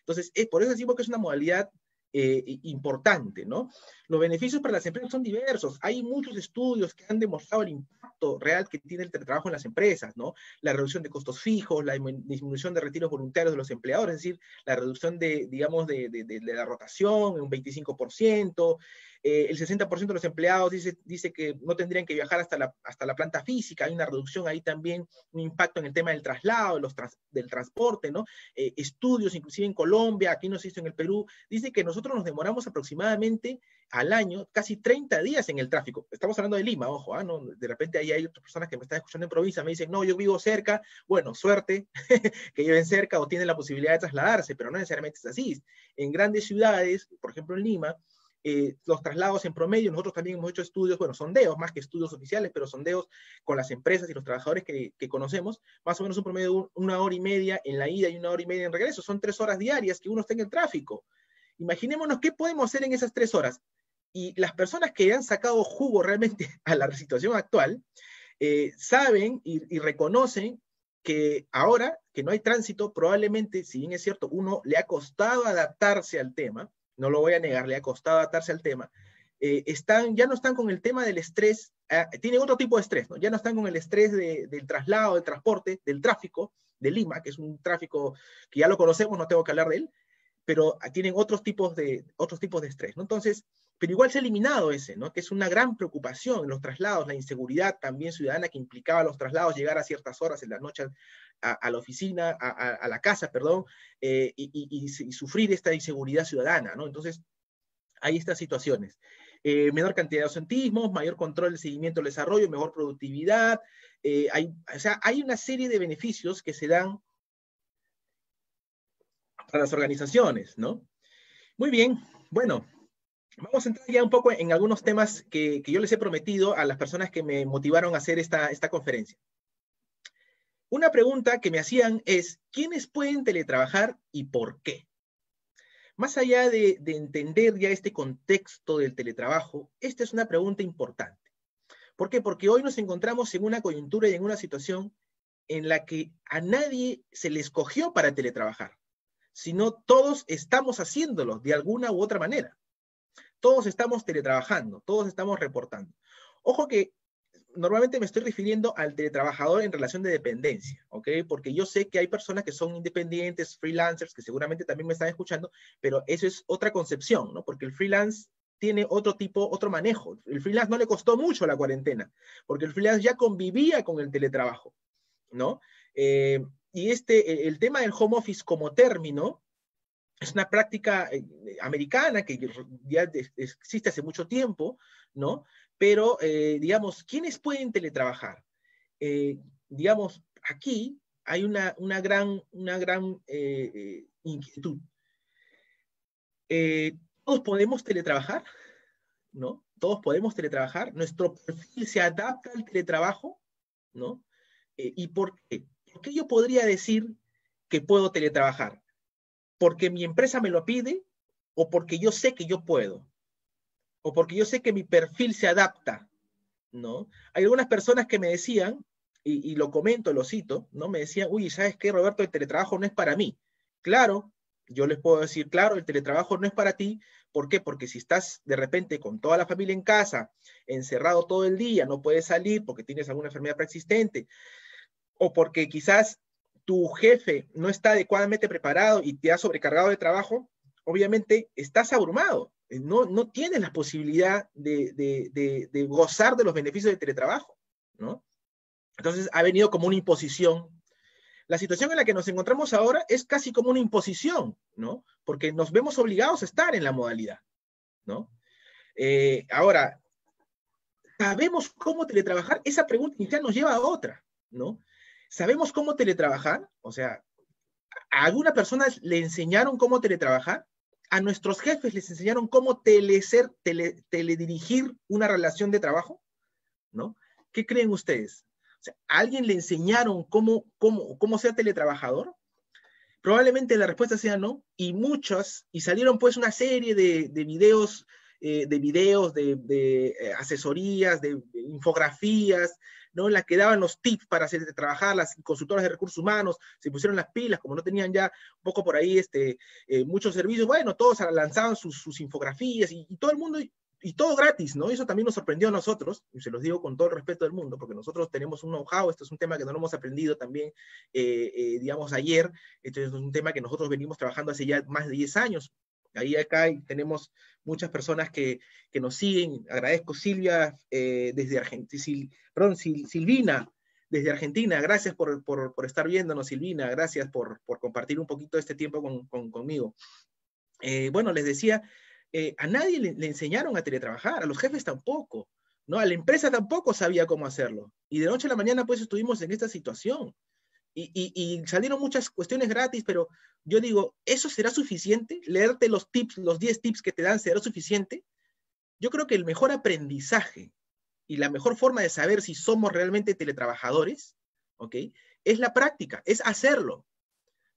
Entonces, es, eh, por eso decimos que es una modalidad eh, importante, ¿no? Los beneficios para las empresas son diversos. Hay muchos estudios que han demostrado el impacto real que tiene el trabajo en las empresas, ¿no? La reducción de costos fijos, la disminución de retiros voluntarios de los empleadores, es decir, la reducción de, digamos, de la rotación en un 25%, eh, el 60% de los empleados dice, dice que no tendrían que viajar hasta la, hasta la planta física, hay una reducción ahí también, un impacto en el tema del traslado, los del transporte, ¿no? Eh, estudios, inclusive en Colombia, aquí nos hizo en el Perú, dice que nosotros nos demoramos aproximadamente al año casi 30 días en el tráfico. Estamos hablando de Lima, ojo, ¿ah? de repente ahí hay otras personas que me están escuchando en provincia, me dicen, no, yo vivo cerca, bueno, suerte que lleven cerca o tienen la posibilidad de trasladarse, pero no necesariamente es así. En grandes ciudades, por ejemplo en Lima, eh, los traslados en promedio, nosotros también hemos hecho estudios, bueno, sondeos, más que estudios oficiales, pero sondeos con las empresas y los trabajadores que, conocemos, más o menos un promedio de una hora y media en la ida y una hora y media en regreso, son tres horas diarias que uno está en el tráfico. Imaginémonos qué podemos hacer en esas tres horas. Y las personas que han sacado jugo realmente a la situación actual, eh, saben y, y reconocen que ahora que no hay tránsito, probablemente, si bien es cierto, uno le ha costado adaptarse al tema, no lo voy a negar, le ha costado atarse al tema. Eh, están, ya no están con el tema del estrés, ah, tienen otro tipo de estrés, ¿no? ya no están con el estrés del traslado, del transporte, del tráfico de Lima, que es un tráfico que ya lo conocemos, no tengo que hablar de él, pero ah, tienen otros tipos de, otros tipos de estrés. ¿no? Entonces, pero igual se ha eliminado ese, ¿no? que es una gran preocupación, en los traslados, la inseguridad también ciudadana que implicaba los traslados, llegar a ciertas horas en la noche a, la oficina, a, la casa, perdón, eh, y, sufrir esta inseguridad ciudadana. ¿no? Entonces, hay estas situaciones. Eh, menor cantidad de ausentismos, mayor control del seguimiento del desarrollo, mejor productividad. Eh, hay, o sea, hay una serie de beneficios que se dan a las organizaciones, ¿no? Muy bien, bueno, Vamos a entrar ya un poco en algunos temas que, yo les he prometido a las personas que me motivaron a hacer esta, esta conferencia. Una pregunta que me hacían es, ¿quiénes pueden teletrabajar y por qué? Más allá de, de entender ya este contexto del teletrabajo, esta es una pregunta importante. ¿Por qué? Porque hoy nos encontramos en una coyuntura y en una situación en la que a nadie se le escogió para teletrabajar, sino todos estamos haciéndolo de alguna u otra manera todos estamos teletrabajando, todos estamos reportando. Ojo que normalmente me estoy refiriendo al teletrabajador en relación de dependencia, ¿ok? Porque yo sé que hay personas que son independientes, freelancers, que seguramente también me están escuchando, pero eso es otra concepción, ¿no? Porque el freelance tiene otro tipo, otro manejo. El freelance no le costó mucho la cuarentena, porque el freelance ya convivía con el teletrabajo, ¿no? Eh, y este, e, el tema del home office como término, es una práctica eh, eh, americana que ya existe hace mucho tiempo, ¿no? Pero, eh, digamos, ¿quiénes pueden teletrabajar? digamos, aquí hay una, gran, una gran inquietud. ¿Todos podemos teletrabajar? ¿No? ¿Todos podemos teletrabajar? ¿Nuestro perfil se adapta al teletrabajo? ¿No? ¿Y por qué? ¿Por qué yo podría decir que puedo teletrabajar? porque mi empresa me lo pide o porque yo sé que yo puedo o porque yo sé que mi perfil se adapta, ¿no? Hay algunas personas que me decían, y, lo comento, lo cito, ¿no? Me decían, uy, ¿sabes qué, Roberto? El teletrabajo no es para mí. Claro, yo les puedo decir, claro, el teletrabajo no es para ti. ¿Por qué? Porque si estás de repente con toda la familia en casa, encerrado todo el día, no puedes salir porque tienes alguna enfermedad preexistente, o porque quizás tu jefe no está adecuadamente preparado y te ha sobrecargado de trabajo, obviamente estás abrumado, eh, no, no tienes la posibilidad de, gozar de los beneficios de teletrabajo, ¿no? Entonces ha venido como una imposición. La situación en la que nos encontramos ahora es casi como una imposición, ¿no? Porque nos vemos obligados a estar en la modalidad, ¿no? Eh, ahora, ¿sabemos cómo teletrabajar? Esa pregunta inicial nos lleva a otra, ¿no? ¿Sabemos cómo teletrabajar? O sea, a alguna persona le enseñaron cómo teletrabajar, a nuestros jefes les enseñaron cómo tele, teledirigir una relación de trabajo, ¿no? ¿Qué creen ustedes? ¿A alguien le enseñaron cómo, cómo, cómo ser teletrabajador? Probablemente la respuesta sea no, y muchas, y salieron pues una serie de, de videos, eh, de videos, de, eh, asesorías, de infografías, ¿no? La que daban los tips para hacer, trabajar, las consultoras de recursos humanos, se pusieron las pilas, como no tenían ya un poco por ahí este, eh, muchos servicios, bueno, todos lanzaban sus, infografías y, todo el mundo y todo gratis, ¿no? Eso también nos sorprendió a nosotros, y se los digo con todo el respeto del mundo, porque nosotros tenemos un know-how, esto es un tema que no lo hemos aprendido también, eh, eh, digamos, ayer, esto es un tema que nosotros venimos trabajando hace ya más de 10 años, Ahí acá tenemos muchas personas que, nos siguen. Agradezco Silvia eh, desde Argentina, perdón, Silvina desde Argentina. Gracias por, estar viéndonos, Silvina. Gracias por, compartir un poquito de este tiempo conmigo. Eh, bueno, les decía, eh, a nadie le, enseñaron a teletrabajar, a los jefes tampoco, ¿no? A la empresa tampoco sabía cómo hacerlo. Y de noche a la mañana, pues, estuvimos en esta situación. Y, salieron muchas cuestiones gratis, pero yo digo, ¿eso será suficiente? ¿Leerte los tips, los 10 tips que te dan, será suficiente? Yo creo que el mejor aprendizaje y la mejor forma de saber si somos realmente teletrabajadores, ¿ok? Es la práctica, es hacerlo,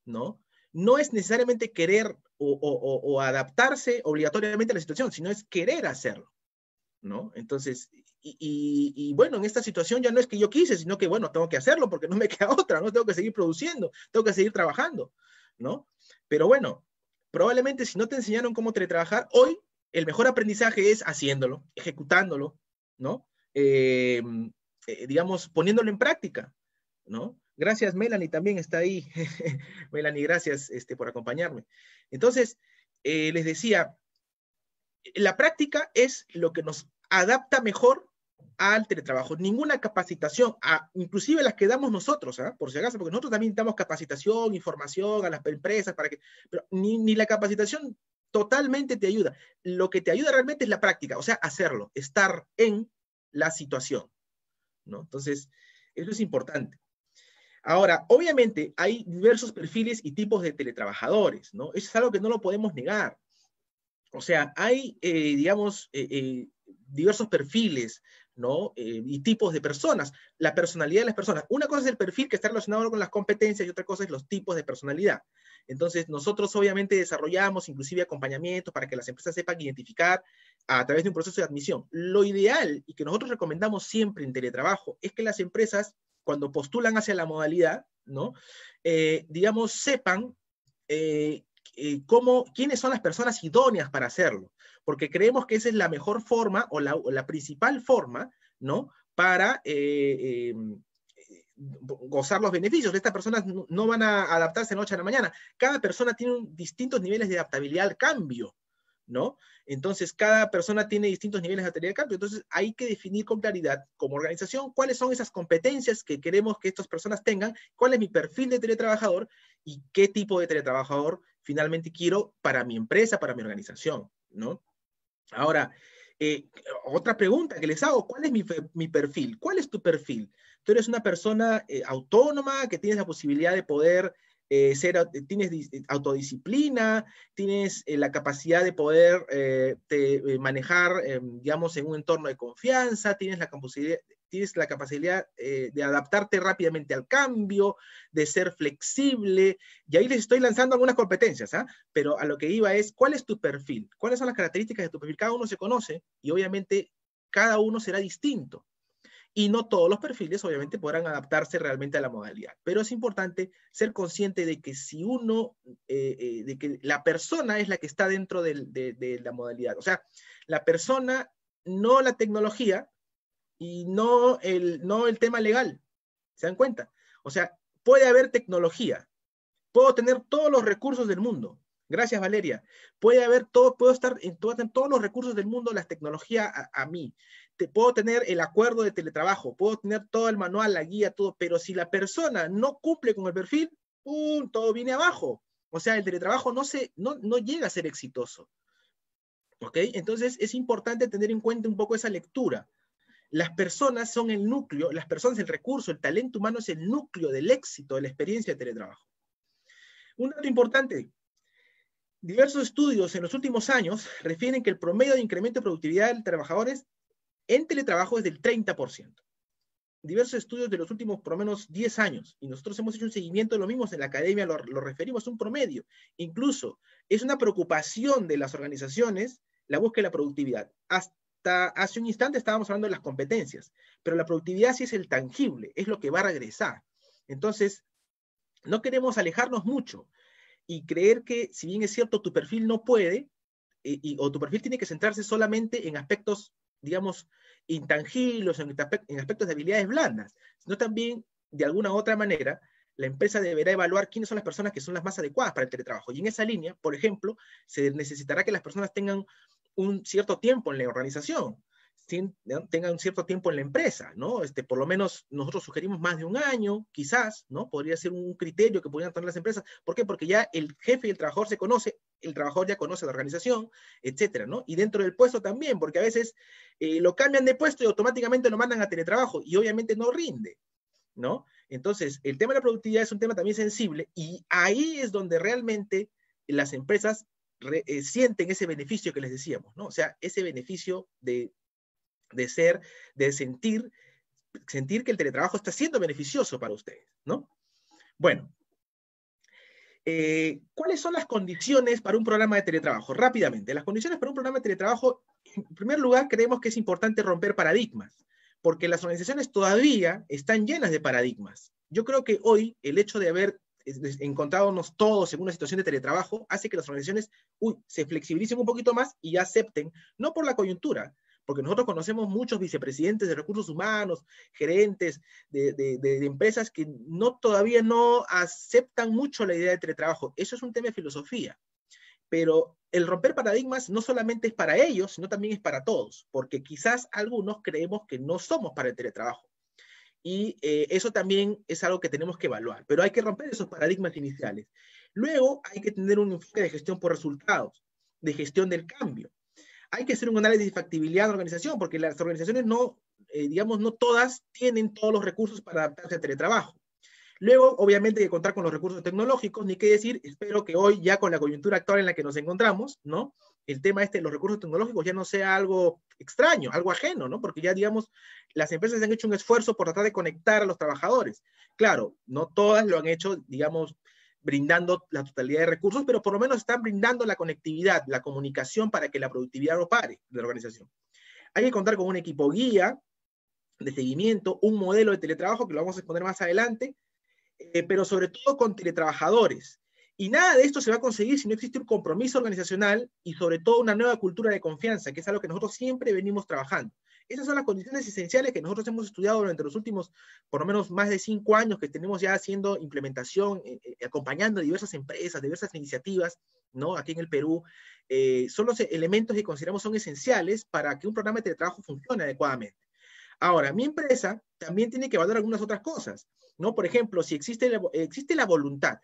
¿no? No es necesariamente querer o adaptarse obligatoriamente a la situación, sino es querer hacerlo. ¿no? Entonces, y, bueno, en esta situación ya no es que yo quise, sino que bueno, tengo que hacerlo porque no me queda otra, ¿no? Tengo que seguir produciendo, tengo que seguir trabajando, ¿no? Pero bueno, probablemente si no te enseñaron cómo teletrabajar, hoy el mejor aprendizaje es haciéndolo, ejecutándolo, ¿no? Eh, eh, digamos, poniéndolo en práctica, ¿no? Gracias, Melanie, también está ahí. Melanie, gracias este, por acompañarme. Entonces, eh, les decía, la práctica es lo que nos adapta mejor al teletrabajo. Ninguna capacitación, inclusive las que damos nosotros, ¿ah? por si acaso, porque nosotros también damos capacitación, información a las empresas, para que, pero ni, la capacitación totalmente te ayuda. Lo que te ayuda realmente es la práctica, o sea, hacerlo, estar en la situación. ¿no? Entonces, eso es importante. Ahora, obviamente hay diversos perfiles y tipos de teletrabajadores, ¿no? Eso es algo que no lo podemos negar. O sea, hay, eh, digamos, eh, eh, diversos perfiles, ¿no? Eh, y tipos de personas, la personalidad de las personas. Una cosa es el perfil que está relacionado con las competencias y otra cosa es los tipos de personalidad. Entonces, nosotros obviamente desarrollamos inclusive acompañamientos para que las empresas sepan identificar a través de un proceso de admisión. Lo ideal y que nosotros recomendamos siempre en teletrabajo es que las empresas, cuando postulan hacia la modalidad, ¿no? Eh, digamos, sepan eh, eh, cómo, quiénes son las personas idóneas para hacerlo, porque creemos que esa es la mejor forma o la, principal forma, ¿no? Para eh, eh, gozar los beneficios. Estas personas no, van a adaptarse de noche a la mañana. Cada persona tiene distintos niveles de adaptabilidad al cambio. ¿no? Entonces, cada persona tiene distintos niveles de adaptabilidad al cambio. Entonces, hay que definir con claridad, como organización, cuáles son esas competencias que queremos que estas personas tengan, cuál es mi perfil de teletrabajador y qué tipo de teletrabajador finalmente quiero para mi empresa, para mi organización, ¿no? Ahora, eh, otra pregunta que les hago, ¿cuál es mi, perfil? ¿Cuál es tu perfil? Tú eres una persona eh, autónoma que tienes la posibilidad de poder eh, ser, tienes autodisciplina, tienes la capacidad de poder manejar, em, digamos, en un entorno de confianza, tienes la, tienes la capacidad eh, de adaptarte rápidamente al cambio, de ser flexible. Y ahí les estoy lanzando algunas competencias, ¿ah? pero a lo que iba es, ¿cuál es tu perfil? ¿Cuáles son las características de tu perfil? Cada uno se conoce y obviamente cada uno será distinto. Y no todos los perfiles, obviamente, podrán adaptarse realmente a la modalidad. Pero es importante ser consciente de que si uno, eh, eh, de que la persona es la que está dentro de, de la modalidad. O sea, la persona, no la tecnología, y no el, no el tema legal. ¿Se dan cuenta? O sea, puede haber tecnología, puedo tener todos los recursos del mundo. Gracias, Valeria. Puede haber todo, puedo estar en, todos los recursos del mundo, las tecnología a, mí. Te, puedo tener el acuerdo de teletrabajo, puedo tener todo el manual, la guía, todo, pero si la persona no cumple con el perfil, todo viene abajo. O sea, el teletrabajo no, se, no, no llega a ser exitoso. ¿Ok? Entonces es importante tener en cuenta un poco esa lectura. Las personas son el núcleo, las personas, el recurso, el talento humano es el núcleo del éxito de la experiencia de teletrabajo. Un dato importante, diversos estudios en los últimos años refieren que el promedio de incremento de productividad de trabajadores en teletrabajo es del 30%. Diversos estudios de los últimos por lo menos 10 años, y nosotros hemos hecho un seguimiento de lo mismo en la academia, lo, referimos a un promedio. Incluso es una preocupación de las organizaciones la búsqueda de la productividad. Hasta hace un instante estábamos hablando de las competencias, pero la productividad sí es el tangible, es lo que va a regresar. Entonces, no queremos alejarnos mucho y creer que, si bien es cierto, tu perfil no puede, eh, o tu perfil tiene que centrarse solamente en aspectos, digamos, intangibles, en, en aspectos de habilidades blandas, sino también, de alguna u otra manera, la empresa deberá evaluar quiénes son las personas que son las más adecuadas para el teletrabajo. Y en esa línea, por ejemplo, se necesitará que las personas tengan un cierto tiempo en la organización, tengan un cierto tiempo en la empresa, ¿no? Este, por lo menos nosotros sugerimos más de un año, quizás, ¿no? Podría ser un criterio que pudieran tener las empresas. ¿Por qué? Porque ya el jefe y el trabajador se conoce, el trabajador ya conoce la organización, etcétera, ¿no? Y dentro del puesto también, porque a veces eh, lo cambian de puesto y automáticamente lo mandan a teletrabajo y obviamente no rinde, ¿no? Entonces, el tema de la productividad es un tema también sensible y ahí es donde realmente las empresas eh, sienten ese beneficio que les decíamos, ¿no? O sea, ese beneficio de, ser, de sentir, sentir que el teletrabajo está siendo beneficioso para ustedes, ¿no? Bueno, eh, ¿cuáles son las condiciones para un programa de teletrabajo? Rápidamente, las condiciones para un programa de teletrabajo, en primer lugar, creemos que es importante romper paradigmas, porque las organizaciones todavía están llenas de paradigmas. Yo creo que hoy el hecho de haber encontrándonos todos en una situación de teletrabajo, hace que las organizaciones se flexibilicen un poquito más y acepten, no por la coyuntura, porque nosotros conocemos muchos vicepresidentes de recursos humanos, gerentes de, empresas que no, todavía no aceptan mucho la idea de teletrabajo. Eso es un tema de filosofía. Pero el romper paradigmas no solamente es para ellos, sino también es para todos, porque quizás algunos creemos que no somos para el teletrabajo. Y eh, eso también es algo que tenemos que evaluar, pero hay que romper esos paradigmas iniciales. Luego hay que tener un enfoque de gestión por resultados, de gestión del cambio. Hay que hacer un análisis de factibilidad de la organización, porque las organizaciones no, eh, digamos, no todas tienen todos los recursos para adaptarse al teletrabajo. Luego, obviamente, hay que contar con los recursos tecnológicos, ni qué decir, espero que hoy, ya con la coyuntura actual en la que nos encontramos, ¿no? el tema este de los recursos tecnológicos ya no sea algo extraño, algo ajeno, ¿no? Porque ya, digamos, las empresas han hecho un esfuerzo por tratar de conectar a los trabajadores. Claro, no todas lo han hecho, digamos, brindando la totalidad de recursos, pero por lo menos están brindando la conectividad, la comunicación para que la productividad no pare de la organización. Hay que contar con un equipo guía de seguimiento, un modelo de teletrabajo que lo vamos a exponer más adelante, eh, pero sobre todo con teletrabajadores y nada de esto se va a conseguir si no existe un compromiso organizacional y sobre todo una nueva cultura de confianza, que es algo que nosotros siempre venimos trabajando. Esas son las condiciones esenciales que nosotros hemos estudiado durante los últimos, por lo menos más de cinco años que tenemos ya haciendo implementación, eh, eh, acompañando a diversas empresas, diversas iniciativas, ¿no? Aquí en el Perú, eh, son los elementos que consideramos son esenciales para que un programa de teletrabajo funcione adecuadamente. Ahora, mi empresa también tiene que valorar algunas otras cosas, ¿no? Por ejemplo, si existe existe la voluntad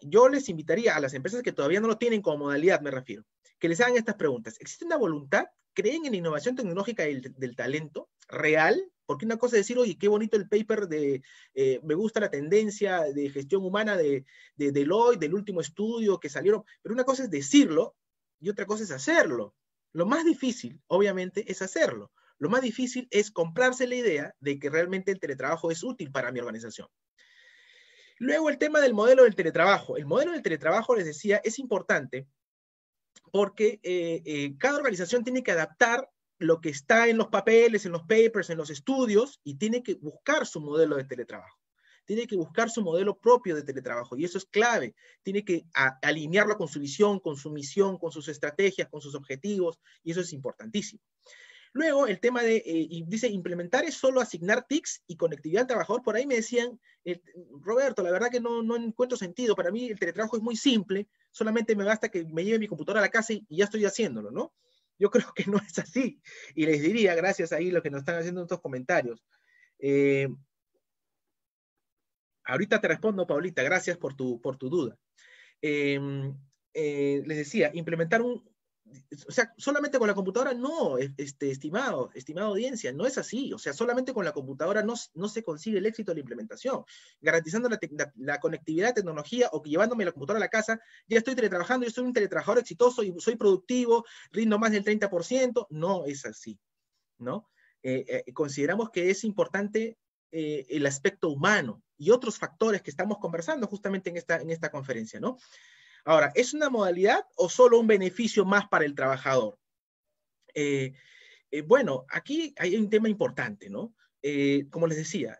yo, les invitaría a las empresas que todavía no lo tienen como modalidad, me refiero, que les hagan estas preguntas. ¿Existe una voluntad? ¿Creen en la innovación tecnológica del, talento real? Porque una cosa es decir, oye, qué bonito el paper de, eh, me gusta la tendencia de gestión humana de, de Deloitte, del último estudio que salieron, pero una cosa es decirlo y otra cosa es hacerlo. Lo más difícil, obviamente, es hacerlo. Lo más difícil es comprarse la idea de que realmente el teletrabajo es útil para mi organización. Luego el tema del modelo del teletrabajo. El modelo del teletrabajo, les decía, es importante porque eh, eh, cada organización tiene que adaptar lo que está en los papeles, en los papers, en los estudios, y tiene que buscar su modelo de teletrabajo. Tiene que buscar su modelo propio de teletrabajo, y eso es clave. Tiene que alinearlo con su visión, con su misión, con sus estrategias, con sus objetivos, y eso es importantísimo. Luego, el tema de, eh, dice, implementar es solo asignar TICs y conectividad al trabajador. Por ahí me decían, eh, Roberto, la verdad que no, encuentro sentido. Para mí el teletrabajo es muy simple, solamente me basta que me lleve mi computadora a la casa y, ya estoy haciéndolo, ¿no? Yo creo que no es así. Y les diría, gracias ahí lo que nos están haciendo estos comentarios. Eh, ahorita te respondo, Paulita, gracias por tu, por tu duda. les decía, implementar un, o sea, solamente con la computadora no, este, estimado, estimada audiencia, no es así. O sea, solamente con la computadora no, se consigue el éxito de la implementación. Garantizando la, conectividad, tecnología o llevándome la computadora a la casa, ya estoy teletrabajando, yo soy un teletrabajador exitoso y soy productivo, rindo más del 30%. No es así, ¿no? Eh, eh, consideramos que es importante eh, el aspecto humano y otros factores que estamos conversando justamente en esta, en esta conferencia, ¿no? Ahora, ¿es una modalidad o solo un beneficio más para el trabajador? Eh, eh, bueno, aquí hay un tema importante, ¿no? Eh, como les decía,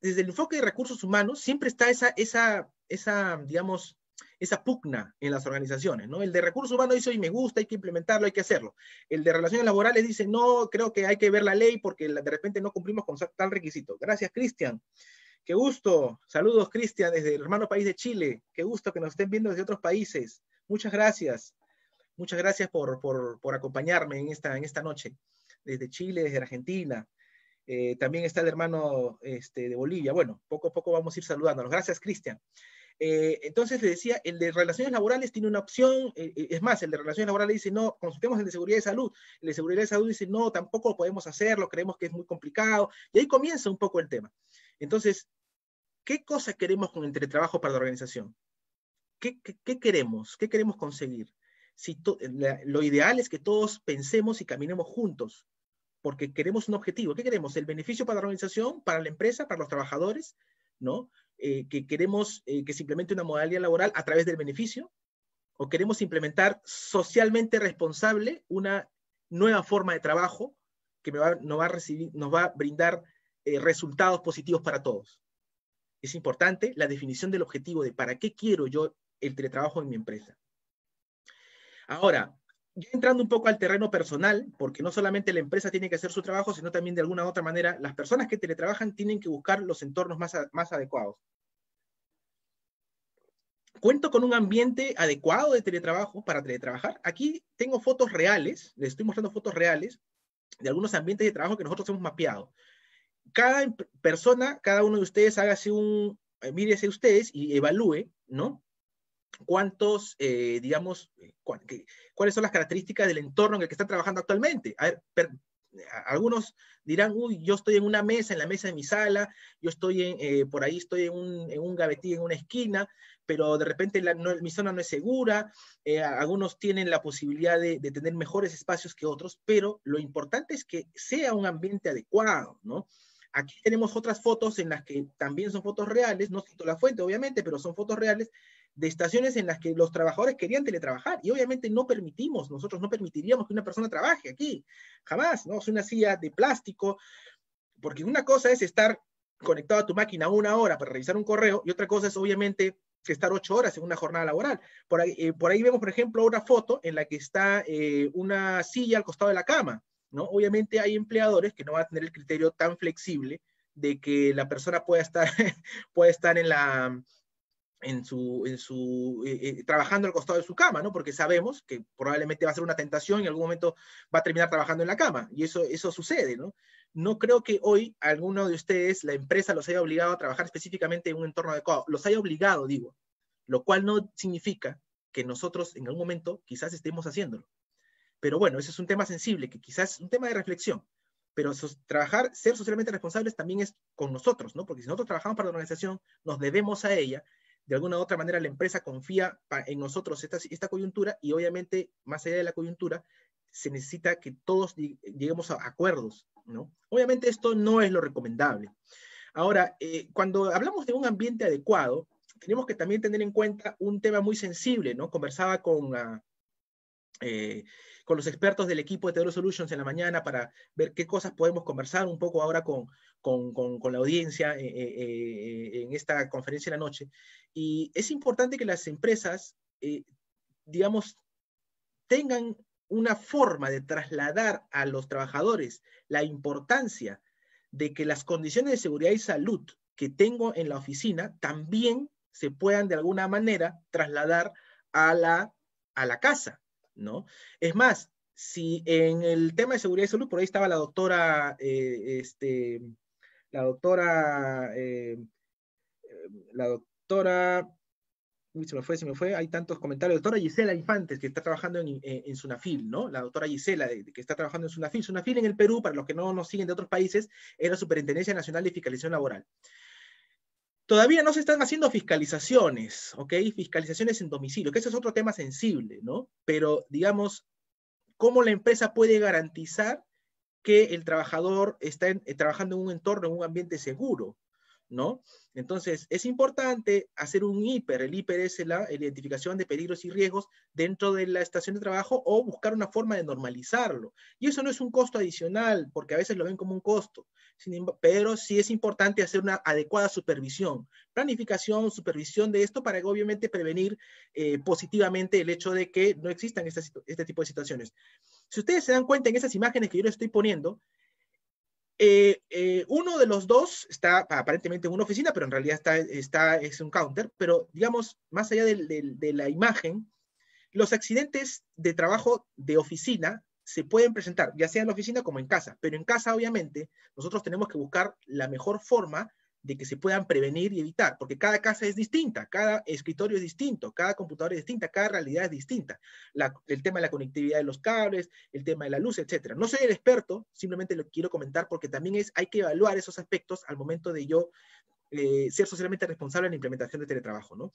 desde el enfoque de recursos humanos siempre está esa, esa, esa, digamos, esa pugna en las organizaciones, ¿no? El de recursos humanos dice, hoy me gusta, hay que implementarlo, hay que hacerlo. El de relaciones laborales dice, no, creo que hay que ver la ley porque de repente no cumplimos con tal requisito. Gracias, Cristian. Qué gusto. Saludos, Cristian, desde el hermano país de Chile. Qué gusto que nos estén viendo desde otros países. Muchas gracias. Muchas gracias por, acompañarme en esta, en esta noche, desde Chile, desde Argentina. Eh, también está el hermano este, de Bolivia. Bueno, poco a poco vamos a ir saludándonos. Gracias, Cristian. Eh, entonces le decía, el de relaciones laborales tiene una opción, eh, es más, el de relaciones laborales dice, no, consultemos el de seguridad y salud. El de seguridad y salud dice, no, tampoco podemos hacerlo, creemos que es muy complicado. Y ahí comienza un poco el tema. Entonces, ¿qué cosas queremos con el teletrabajo para la organización? ¿Qué, queremos? ¿Qué queremos conseguir? Si lo ideal es que todos pensemos y caminemos juntos, porque queremos un objetivo. ¿Qué queremos? El beneficio para la organización, para la empresa, para los trabajadores, ¿no? Eh, que queremos eh, que se implemente una modalidad laboral a través del beneficio, o queremos implementar socialmente responsable una nueva forma de trabajo que va recibir, nos va a brindar eh, resultados positivos para todos. Es importante la definición del objetivo de para qué quiero yo el teletrabajo en mi empresa. Ahora, ya entrando un poco al terreno personal, porque no solamente la empresa tiene que hacer su trabajo, sino también de alguna u otra manera, las personas que teletrabajan tienen que buscar los entornos más, más adecuados. ¿Cuento con un ambiente adecuado de teletrabajo para teletrabajar? Aquí tengo fotos reales, les estoy mostrando fotos reales de algunos ambientes de trabajo que nosotros hemos mapeado cada em, persona, cada uno de ustedes hágase un, eh, mírese ustedes y evalúe, ¿no? cuántos, eh, digamos, eh, cuáles son las características del entorno en el que están trabajando actualmente. A ver, algunos dirán, uy, yo estoy en una mesa, en la mesa de mi sala, yo estoy por ahí estoy en un, en gavetí, en una esquina, pero de repente mi zona no es segura, algunos tienen la posibilidad de, tener mejores espacios que otros, pero lo importante es que sea un ambiente adecuado, ¿no? Aquí tenemos otras fotos en las que también son fotos reales, no cito la fuente obviamente, pero son fotos reales de estaciones en las que los trabajadores querían teletrabajar y obviamente no permitimos, nosotros no permitiríamos que una persona trabaje aquí, jamás, ¿no? Es una silla de plástico, porque una cosa es estar conectado a tu máquina una hora para revisar un correo y otra cosa es obviamente estar ocho horas en una jornada laboral. Por ahí, eh, por ahí vemos, por ejemplo, una foto en la que está eh, una silla al costado de la cama. Obviamente hay empleadores que no van a tener el criterio tan flexible de que la persona pueda estar, estar en la, en su, en su eh, eh, trabajando al costado de su cama, ¿no? Porque sabemos que probablemente va a ser una tentación y en algún momento va a terminar trabajando en la cama, y eso, eso sucede, ¿no? No creo que hoy alguno de ustedes, la empresa, los haya obligado a trabajar específicamente en un entorno adecuado, los haya obligado, digo, lo cual no significa que nosotros en algún momento quizás estemos haciéndolo. Pero bueno, ese es un tema sensible, que quizás es un tema de reflexión. Pero trabajar, ser socialmente responsables también es con nosotros, ¿no? Porque si nosotros trabajamos para la organización, nos debemos a ella. De alguna u otra manera, la empresa confía en nosotros esta, esta coyuntura y obviamente, más allá de la coyuntura, se necesita que todos lleguemos a acuerdos, ¿no? Obviamente esto no es lo recomendable. Ahora, eh, cuando hablamos de un ambiente adecuado, tenemos que también tener en cuenta un tema muy sensible, ¿no? Conversaba con, eh, con los expertos del equipo de Teodoro Solutions en la mañana para ver qué cosas podemos conversar un poco ahora con, con, con, la audiencia eh, eh, en esta conferencia de la noche. Y es importante que las empresas, digamos, tengan una forma de trasladar a los trabajadores la importancia de que las condiciones de seguridad y salud que tengo en la oficina también se puedan de alguna manera trasladar a la, a la casa, ¿no? Es más, si en el tema de seguridad y salud, por ahí estaba la doctora, eh, este, la doctora, eh, eh, la doctora, uy, se me fue, se me fue, hay tantos comentarios, doctora Gisela Infantes, que está trabajando en, Sunafil, ¿no? La doctora Gisela, que está trabajando en Sunafil. Sunafil en el Perú, para los que no nos siguen de otros países, es la Superintendencia Nacional de Fiscalización Laboral. Todavía no se están haciendo fiscalizaciones, ¿ok? Fiscalizaciones en domicilio, que ese es otro tema sensible, ¿no? Pero, digamos, ¿cómo la empresa puede garantizar que el trabajador está eh, trabajando en un entorno, en un ambiente seguro? Entonces, es importante hacer un hiper. El hiper es la, identificación de peligros y riesgos dentro de la estación de trabajo o buscar una forma de normalizarlo. Y eso no es un costo adicional, porque a veces lo ven como un costo, pero sí es importante hacer una adecuada supervisión, planificación, supervisión de esto para obviamente prevenir eh, positivamente el hecho de que no existan este tipo de situaciones. Si ustedes se dan cuenta en esas imágenes que yo les estoy poniendo, eh, eh, uno de los dos está aparentemente en una oficina, pero en realidad está, es un counter, pero digamos, más allá de la imagen, los accidentes de trabajo de oficina se pueden presentar, ya sea en la oficina como en casa, pero en casa obviamente nosotros tenemos que buscar la mejor forma de que se puedan prevenir y evitar, porque cada casa es distinta, cada escritorio es distinto, cada computadora es distinta, cada realidad es distinta. el tema de la conectividad de los cables, el tema de la luz, etcétera. No soy el experto, simplemente lo quiero comentar porque también es, hay que evaluar esos aspectos al momento de yo eh, ser socialmente responsable en la implementación de teletrabajo, ¿no?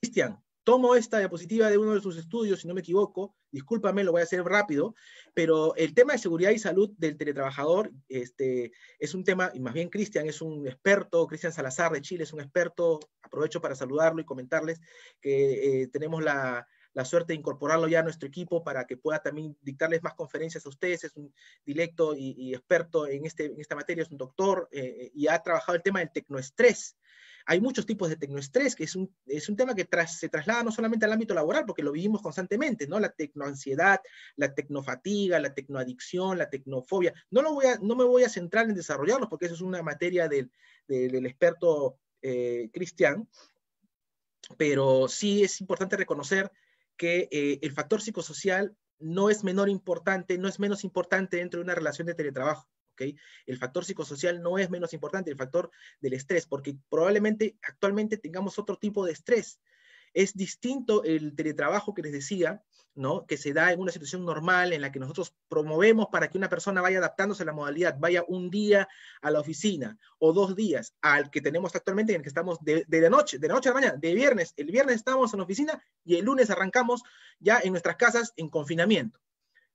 Cristian, tomo esta diapositiva de uno de sus estudios, si no me equivoco, discúlpame, lo voy a hacer rápido, pero el tema de seguridad y salud del teletrabajador este, es un tema, y más bien Cristian es un experto, Cristian Salazar de Chile es un experto, aprovecho para saludarlo y comentarles que eh, tenemos la, suerte de incorporarlo ya a nuestro equipo para que pueda también dictarles más conferencias a ustedes. Es un directo y, experto en, este, en esta materia, es un doctor eh, y ha trabajado el tema del tecnoestrés. Hay muchos tipos de tecnoestrés, que es un, es un tema que se traslada no solamente al ámbito laboral, porque lo vivimos constantemente, ¿no? La tecnoansiedad, la tecnofatiga, la tecnoadicción, la tecnofobia. No, lo voy a, no me voy a centrar en desarrollarlos, porque eso es una materia del, experto eh, Cristian, pero sí es importante reconocer que eh, el factor psicosocial no es menor importante, no es menos importante dentro de una relación de teletrabajo. El factor psicosocial no es menos importante, el factor del estrés, porque probablemente actualmente tengamos otro tipo de estrés. Es distinto el teletrabajo que les decía, Que se da en una situación normal en la que nosotros promovemos para que una persona vaya adaptándose a la modalidad, vaya un día a la oficina o dos días al que tenemos actualmente en el que estamos de, la noche, de noche a la mañana, de viernes. El viernes estamos en la oficina y el lunes arrancamos ya en nuestras casas en confinamiento.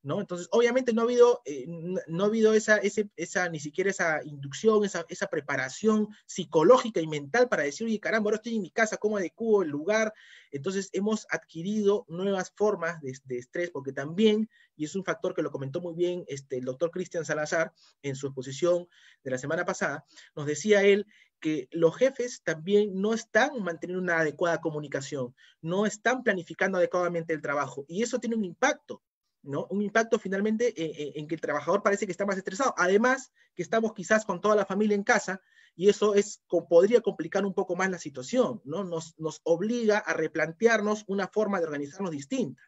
¿no? Entonces, obviamente no ha habido, eh, no ha habido esa, ese, esa, ni siquiera esa inducción, esa, esa, preparación psicológica y mental para decir, oye, caramba, ahora estoy en mi casa, cómo adecuo el lugar. Entonces, hemos adquirido nuevas formas de, estrés, porque también, y es un factor que lo comentó muy bien este, el doctor Cristian Salazar en su exposición de la semana pasada, nos decía él que los jefes también no están manteniendo una adecuada comunicación, no están planificando adecuadamente el trabajo, y eso tiene un impacto un impacto finalmente en, que el trabajador parece que está más estresado. Además, que estamos quizás con toda la familia en casa y eso es, podría complicar un poco más la situación, Nos, obliga a replantearnos una forma de organizarnos distinta.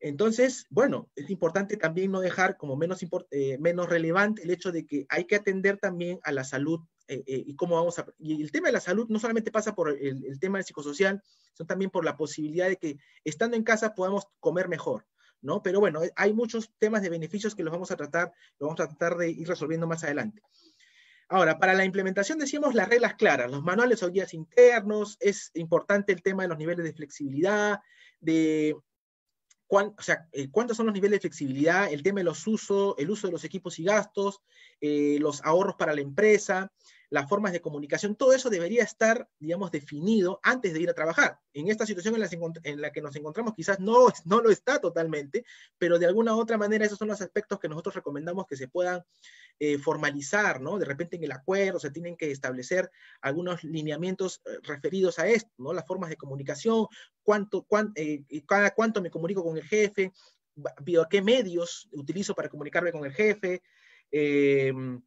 Entonces, bueno, es importante también no dejar como menos, eh, menos relevante el hecho de que hay que atender también a la salud eh, eh, y cómo vamos a... Y el tema de la salud no solamente pasa por el, tema del psicosocial, sino también por la posibilidad de que estando en casa podamos comer mejor, pero bueno, eh, hay muchos temas de beneficios que los vamos a tratar, los vamos a tratar de ir resolviendo más adelante. Ahora, para la implementación decíamos las reglas claras, los manuales o guías internos, es importante el tema de los niveles de flexibilidad, de eh, cuántos son los niveles de flexibilidad, el tema de los usos, el uso de los equipos y gastos, eh, los ahorros para la empresa, las formas de comunicación, todo eso debería estar, digamos, definido antes de ir a trabajar. En esta situación en la, que nos encontramos quizás no, no lo está totalmente, pero de alguna u otra manera esos son los aspectos que nosotros recomendamos que se puedan eh, formalizar, ¿no? De repente en el acuerdo se tienen que establecer algunos lineamientos eh, referidos a esto, ¿no? Las formas de comunicación, cuánto, eh, cada cuánto me comunico con el jefe, qué medios utilizo para comunicarme con el jefe, em,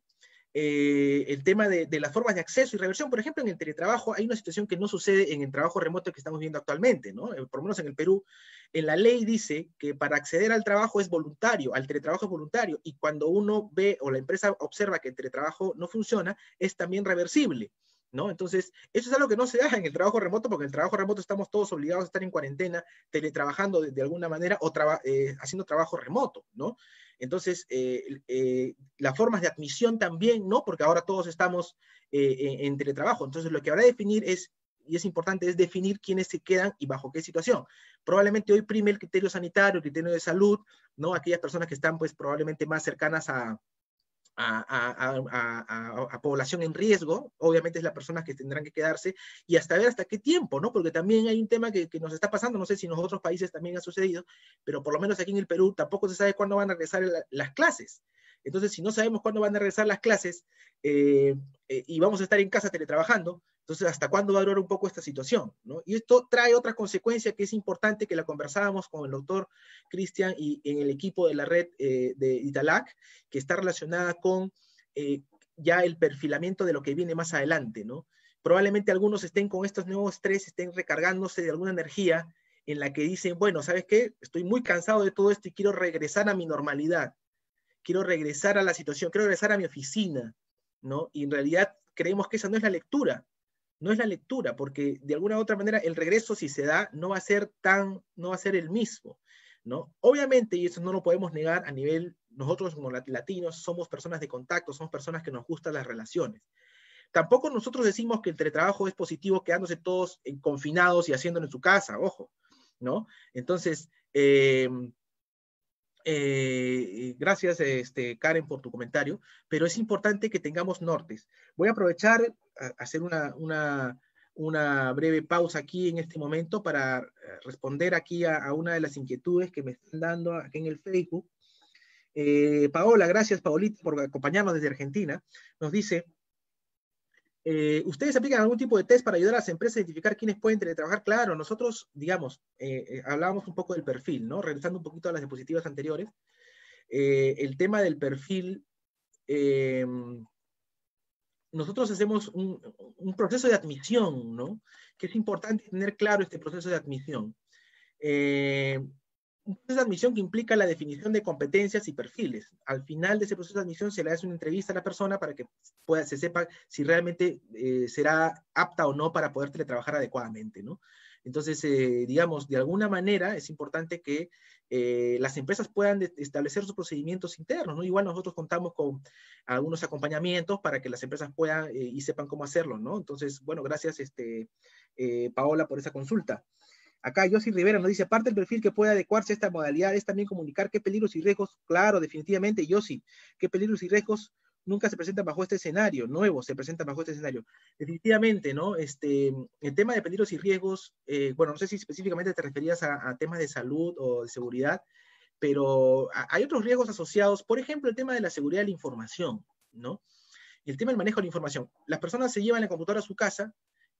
eh, el tema de, las formas de acceso y reversión. Por ejemplo, en el teletrabajo hay una situación que no sucede en el trabajo remoto que estamos viendo actualmente, ¿no? Eh, por lo menos en el Perú, en la ley dice que para acceder al trabajo es voluntario, al teletrabajo es voluntario, y cuando uno ve o la empresa observa que el teletrabajo no funciona, es también reversible. ¿No? Entonces, eso es algo que no se da en el trabajo remoto, porque en el trabajo remoto estamos todos obligados a estar en cuarentena, teletrabajando de, alguna manera o eh, haciendo trabajo remoto, ¿no? Entonces, eh, eh, las formas de admisión también, ¿no? Porque ahora todos estamos eh, en teletrabajo. Entonces, lo que habrá definir es y es importante, es definir quiénes se quedan y bajo qué situación. Probablemente hoy prime el criterio sanitario, el criterio de salud, ¿no? Aquellas personas que están, pues, probablemente más cercanas a, a, población en riesgo, obviamente es las personas que tendrán que quedarse, y hasta ver hasta qué tiempo, ¿no? Porque también hay un tema que, nos está pasando, no sé si en los otros países también ha sucedido, pero por lo menos aquí en el Perú tampoco se sabe cuándo van a regresar las clases. Entonces, si no sabemos cuándo van a regresar las clases eh, eh, y vamos a estar en casa teletrabajando, entonces, ¿hasta cuándo va a durar un poco esta situación? Y esto trae otra consecuencia que es importante que la conversábamos con el doctor Cristian y en el equipo de la red eh, de Italac, que está relacionada con eh, ya el perfilamiento de lo que viene más adelante, ¿no? Probablemente algunos estén con estos nuevos estrés, estén recargándose de alguna energía en la que dicen, bueno, ¿sabes qué? Estoy muy cansado de todo esto y quiero regresar a mi normalidad, quiero regresar a la situación, quiero regresar a mi oficina, ¿no? Y en realidad creemos que esa no es la lectura, no es la lectura, porque de alguna u otra manera el regreso, si se da, no va a ser tan, no va a ser el mismo, ¿no? Obviamente, y eso no lo podemos negar a nivel, nosotros como latinos somos personas de contacto, somos personas que nos gustan las relaciones. Tampoco nosotros decimos que el teletrabajo es positivo quedándose todos eh, confinados y haciéndolo en su casa, ojo, ¿no? Entonces, eh, eh, gracias, este, Karen, por tu comentario, pero es importante que tengamos nortes. Voy a aprovechar hacer una, breve pausa aquí en este momento para eh, responder aquí a, una de las inquietudes que me están dando aquí en el Facebook. Eh, Paola, gracias Paolita por acompañarnos desde Argentina. Nos dice, eh, ¿Ustedes aplican algún tipo de test para ayudar a las empresas a identificar quiénes pueden teletrabajar? Claro, nosotros, digamos, eh, eh, hablábamos un poco del perfil, ¿no? Regresando un poquito a las diapositivas anteriores, el tema del perfil, em, nosotros hacemos un, un, proceso de admisión, ¿no? Que es importante tener claro este proceso de admisión. Un proceso de admisión que implica la definición de competencias y perfiles. Al final de ese proceso de admisión se le hace una entrevista a la persona para que pueda, se sepa si realmente eh, será apta o no para poder teletrabajar adecuadamente, ¿no? Entonces, eh, digamos, de alguna manera es importante que eh, las empresas puedan establecer sus procedimientos internos, ¿no? Igual nosotros contamos con algunos acompañamientos para que las empresas puedan y sepan cómo hacerlo, ¿no? Entonces, bueno, gracias, este, Paola, por esa consulta. Acá Yossi Rivera nos dice, aparte del perfil que puede adecuarse a esta modalidad es también comunicar qué peligros y riesgos, claro, definitivamente, Yossi, qué peligros y riesgos nunca se presentan bajo este escenario, nuevos se presentan bajo este escenario. Definitivamente, ¿no? Este, el tema de peligros y riesgos, eh, bueno, no sé si específicamente te referías a, a temas de salud o de seguridad, pero hay otros riesgos asociados, por ejemplo, el tema de la seguridad de la información, ¿no? El tema del manejo de la información. Las personas se llevan la computadora a su casa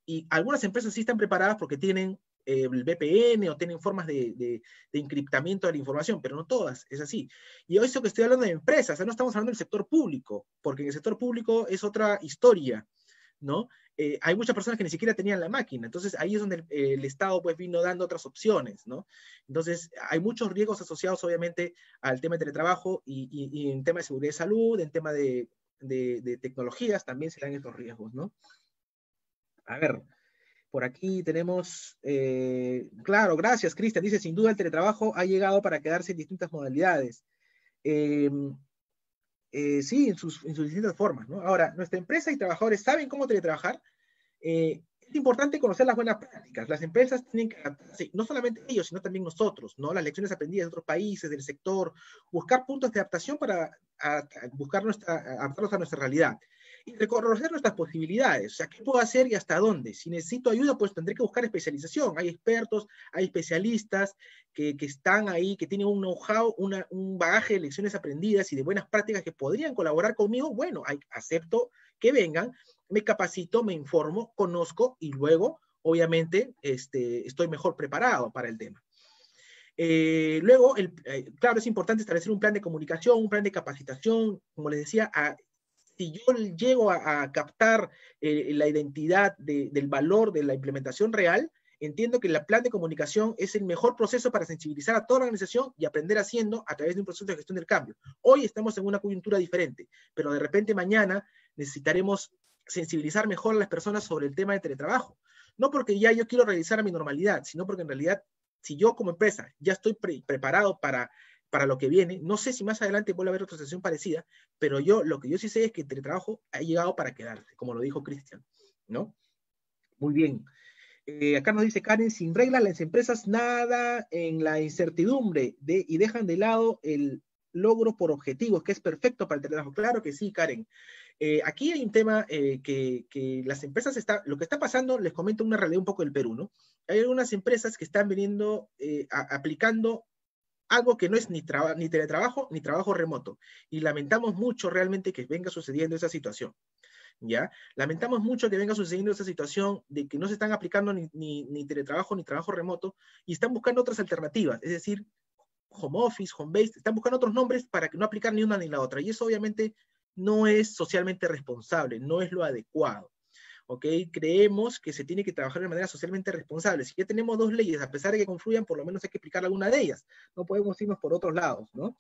y algunas empresas sí están preparadas porque tienen eh, el VPN o tienen formas de, de, encriptamiento de la información, pero no todas, es así. Y hoy eso que estoy hablando de empresas, no estamos hablando del sector público, porque el sector público es otra historia, ¿no? Eh, hay muchas personas que ni siquiera tenían la máquina, entonces ahí es donde el, Estado pues vino dando otras opciones, ¿no? Entonces hay muchos riesgos asociados obviamente al tema de teletrabajo y, en tema de seguridad de salud, en tema de, de tecnologías también se dan estos riesgos, ¿no? A ver, por aquí tenemos, eh, claro, gracias Cristian, dice, sin duda el teletrabajo ha llegado para quedarse en distintas modalidades. Eh, eh, sí, en sus, distintas formas, Ahora, nuestra empresa y trabajadores saben cómo teletrabajar. es importante conocer las buenas prácticas. Las empresas tienen que adaptarse, no solamente ellos, sino también nosotros, ¿no? Las lecciones aprendidas de otros países, del sector, buscar puntos de adaptación para buscar nuestra, adaptarnos a nuestra realidad y reconocer nuestras posibilidades, o sea, qué puedo hacer y hasta dónde. Si necesito ayuda, pues tendré que buscar especialización. Hay expertos, hay especialistas que, están ahí, que tienen un know-how, un bagaje de lecciones aprendidas y de buenas prácticas que podrían colaborar conmigo. Bueno, acepto que vengan, me capacito, me informo, conozco y luego, obviamente, este, estoy mejor preparado para el tema. Eh, luego, el, eh, claro, es importante establecer un plan de comunicación, un plan de capacitación, como les decía, a, si yo llego a, captar eh, la identidad del valor de la implementación real, entiendo que el plan de comunicación es el mejor proceso para sensibilizar a toda la organización y aprender haciendo a través de un proceso de gestión del cambio. Hoy estamos en una coyuntura diferente, pero de repente mañana necesitaremos sensibilizar mejor a las personas sobre el tema de teletrabajo. No porque ya yo quiero realizar a mi normalidad, sino porque en realidad si yo como empresa ya estoy preparado para para lo que viene. No sé si más adelante vuelve a haber otra sesión parecida, pero yo lo que yo sí sé es que el teletrabajo ha llegado para quedarse, como lo dijo Cristian, ¿no? Muy bien. Eh, acá nos dice Karen, sin reglas las empresas nada en la incertidumbre de, y dejan de lado el logro por objetivos, que es perfecto para el teletrabajo. Claro que sí, Karen. Eh, aquí hay un tema eh, que, las empresas, están, lo que está pasando, les comento una realidad un poco del Perú, ¿no? Hay algunas empresas que están viniendo, aplicando algo que no es ni, teletrabajo ni trabajo remoto. Y lamentamos mucho realmente que venga sucediendo esa situación. ¿Ya? Lamentamos mucho que venga sucediendo esa situación de que no se están aplicando ni, teletrabajo ni trabajo remoto y están buscando otras alternativas, es decir, home office, home base están buscando otros nombres para que no aplicar ni una ni la otra. Y eso obviamente no es socialmente responsable, no es lo adecuado. ¿ok? Creemos que se tiene que trabajar de manera socialmente responsable. Si ya tenemos dos leyes, a pesar de que confluyan, por lo menos hay que explicar alguna de ellas. No podemos irnos por otros lados, ¿no?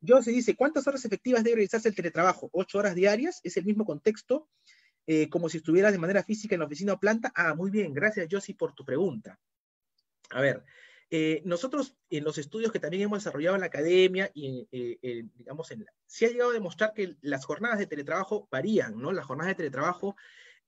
Yo se dice, ¿cuántas horas efectivas debe realizarse el teletrabajo? ¿Ocho horas diarias? Es el mismo contexto eh, como si estuvieras de manera física en la oficina o planta. Ah, muy bien, gracias Josie por tu pregunta. A ver, eh, nosotros en los estudios que también hemos desarrollado en la academia, y eh, digamos, en se ha llegado a demostrar que las jornadas de teletrabajo varían, ¿no? Las jornadas de teletrabajo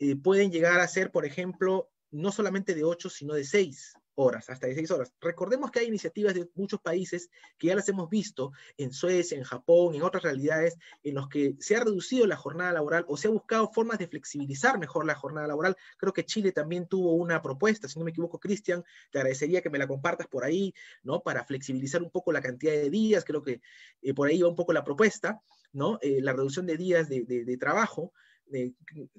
eh, pueden llegar a ser, por ejemplo, no solamente de 8, sino de seis horas, hasta de 6 horas. Recordemos que hay iniciativas de muchos países que ya las hemos visto en Suecia, en Japón, en otras realidades, en los que se ha reducido la jornada laboral o se ha buscado formas de flexibilizar mejor la jornada laboral. Creo que Chile también tuvo una propuesta, si no me equivoco, Cristian, te agradecería que me la compartas por ahí, ¿no? Para flexibilizar un poco la cantidad de días, creo que eh, por ahí va un poco la propuesta, ¿no? Eh, la reducción de días de, de trabajo. Eh,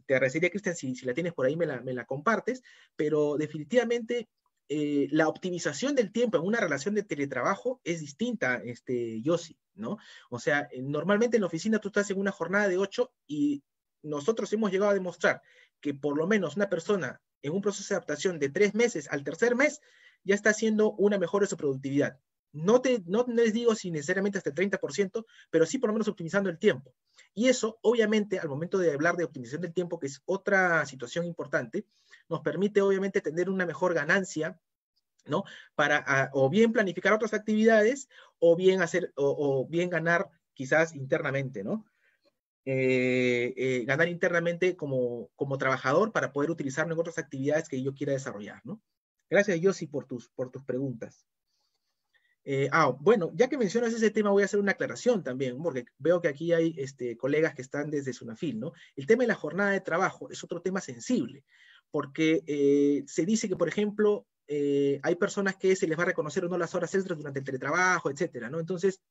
te agradecería, Cristian, si, la tienes por ahí, me la, compartes, pero definitivamente eh, la optimización del tiempo en una relación de teletrabajo es distinta, este, Yossi, ¿no? O sea, eh, normalmente en la oficina tú estás en una jornada de ocho y nosotros hemos llegado a demostrar que por lo menos una persona en un proceso de adaptación de tres meses al tercer mes ya está haciendo una mejora de su productividad. No, te, les digo si necesariamente hasta el 30%, pero sí por lo menos optimizando el tiempo. Y eso, obviamente, al momento de hablar de optimización del tiempo, que es otra situación importante, nos permite, obviamente, tener una mejor ganancia ¿no? Para ah, o bien planificar otras actividades o bien hacer o, bien ganar quizás internamente, ¿no? Eh, eh, ganar internamente como, trabajador para poder utilizarlo en otras actividades que yo quiera desarrollar, ¿no? Gracias, Yossi, por tus, por tus preguntas. Eh, ah, bueno, ya que mencionas ese tema, voy a hacer una aclaración también, porque veo que aquí hay este, colegas que están desde Sunafil, ¿no? El tema de la jornada de trabajo es otro tema sensible, porque eh, se dice que, por ejemplo, eh, hay personas que se les va a reconocer o no las horas extras durante el teletrabajo, etcétera, ¿no? Entonces,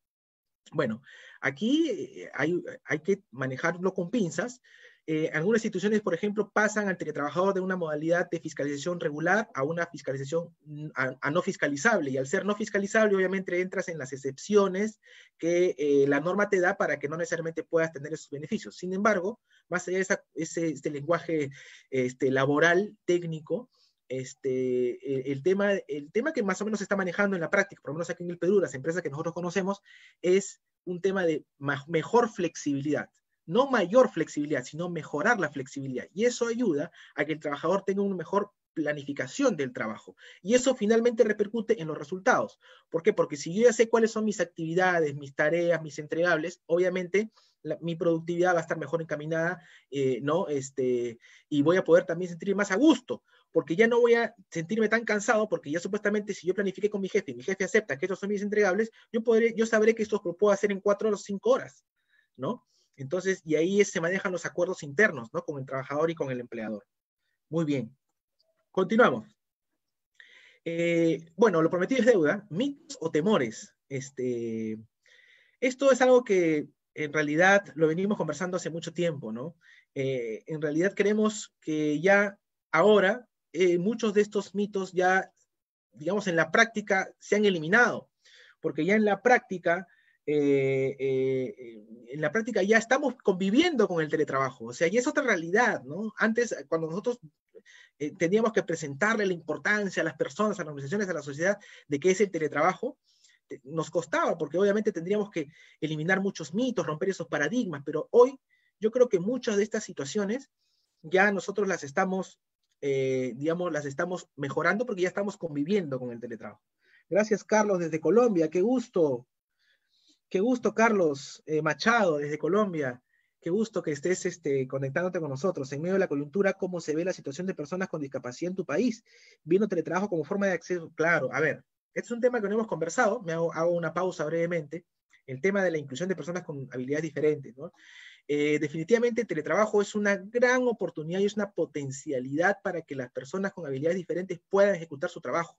bueno, aquí hay, hay que manejarlo con pinzas, eh, algunas instituciones, por ejemplo, pasan al teletrabajador de una modalidad de fiscalización regular a una fiscalización mm, a, no fiscalizable. Y al ser no fiscalizable, obviamente entras en las excepciones que eh, la norma te da para que no necesariamente puedas tener esos beneficios. Sin embargo, más allá de ese este lenguaje este, laboral técnico, este, el, tema, el tema que más o menos se está manejando en la práctica, por lo menos aquí en el Perú, las empresas que nosotros conocemos, es un tema de mejor flexibilidad no mayor flexibilidad, sino mejorar la flexibilidad. Y eso ayuda a que el trabajador tenga una mejor planificación del trabajo. Y eso finalmente repercute en los resultados. ¿Por qué? Porque si yo ya sé cuáles son mis actividades, mis tareas, mis entregables, obviamente mi productividad va a estar mejor encaminada, eh, ¿no? Este, y voy a poder también sentirme más a gusto, porque ya no voy a sentirme tan cansado, porque ya supuestamente si yo planifique con mi jefe y mi jefe acepta que estos son mis entregables, yo, podré, yo sabré que estos puedo hacer en cuatro o cinco horas, ¿no? Entonces, y ahí se manejan los acuerdos internos, ¿no? Con el trabajador y con el empleador. Muy bien. Continuamos. Eh, bueno, lo prometido es deuda, mitos o temores. Este, esto es algo que en realidad lo venimos conversando hace mucho tiempo, ¿no? Eh, en realidad creemos que ya ahora eh, muchos de estos mitos ya, digamos, en la práctica se han eliminado, porque ya en la práctica eh, eh, en la práctica ya estamos conviviendo con el teletrabajo, o sea, y es otra realidad, ¿no? Antes, cuando nosotros eh, teníamos que presentarle la importancia a las personas, a las organizaciones, a la sociedad de qué es el teletrabajo, nos costaba, porque obviamente tendríamos que eliminar muchos mitos, romper esos paradigmas, pero hoy yo creo que muchas de estas situaciones ya nosotros las estamos, digamos, las estamos mejorando porque ya estamos conviviendo con el teletrabajo. Gracias, Carlos, desde Colombia, qué gusto. Qué gusto, Carlos eh, Machado, desde Colombia. Qué gusto que estés este, conectándote con nosotros. En medio de la coyuntura, ¿cómo se ve la situación de personas con discapacidad en tu país? Viendo teletrabajo como forma de acceso. Claro, a ver, este es un tema que no hemos conversado. Me hago, una pausa brevemente. El tema de la inclusión de personas con habilidades diferentes. Eh, definitivamente, teletrabajo es una gran oportunidad y es una potencialidad para que las personas con habilidades diferentes puedan ejecutar su trabajo.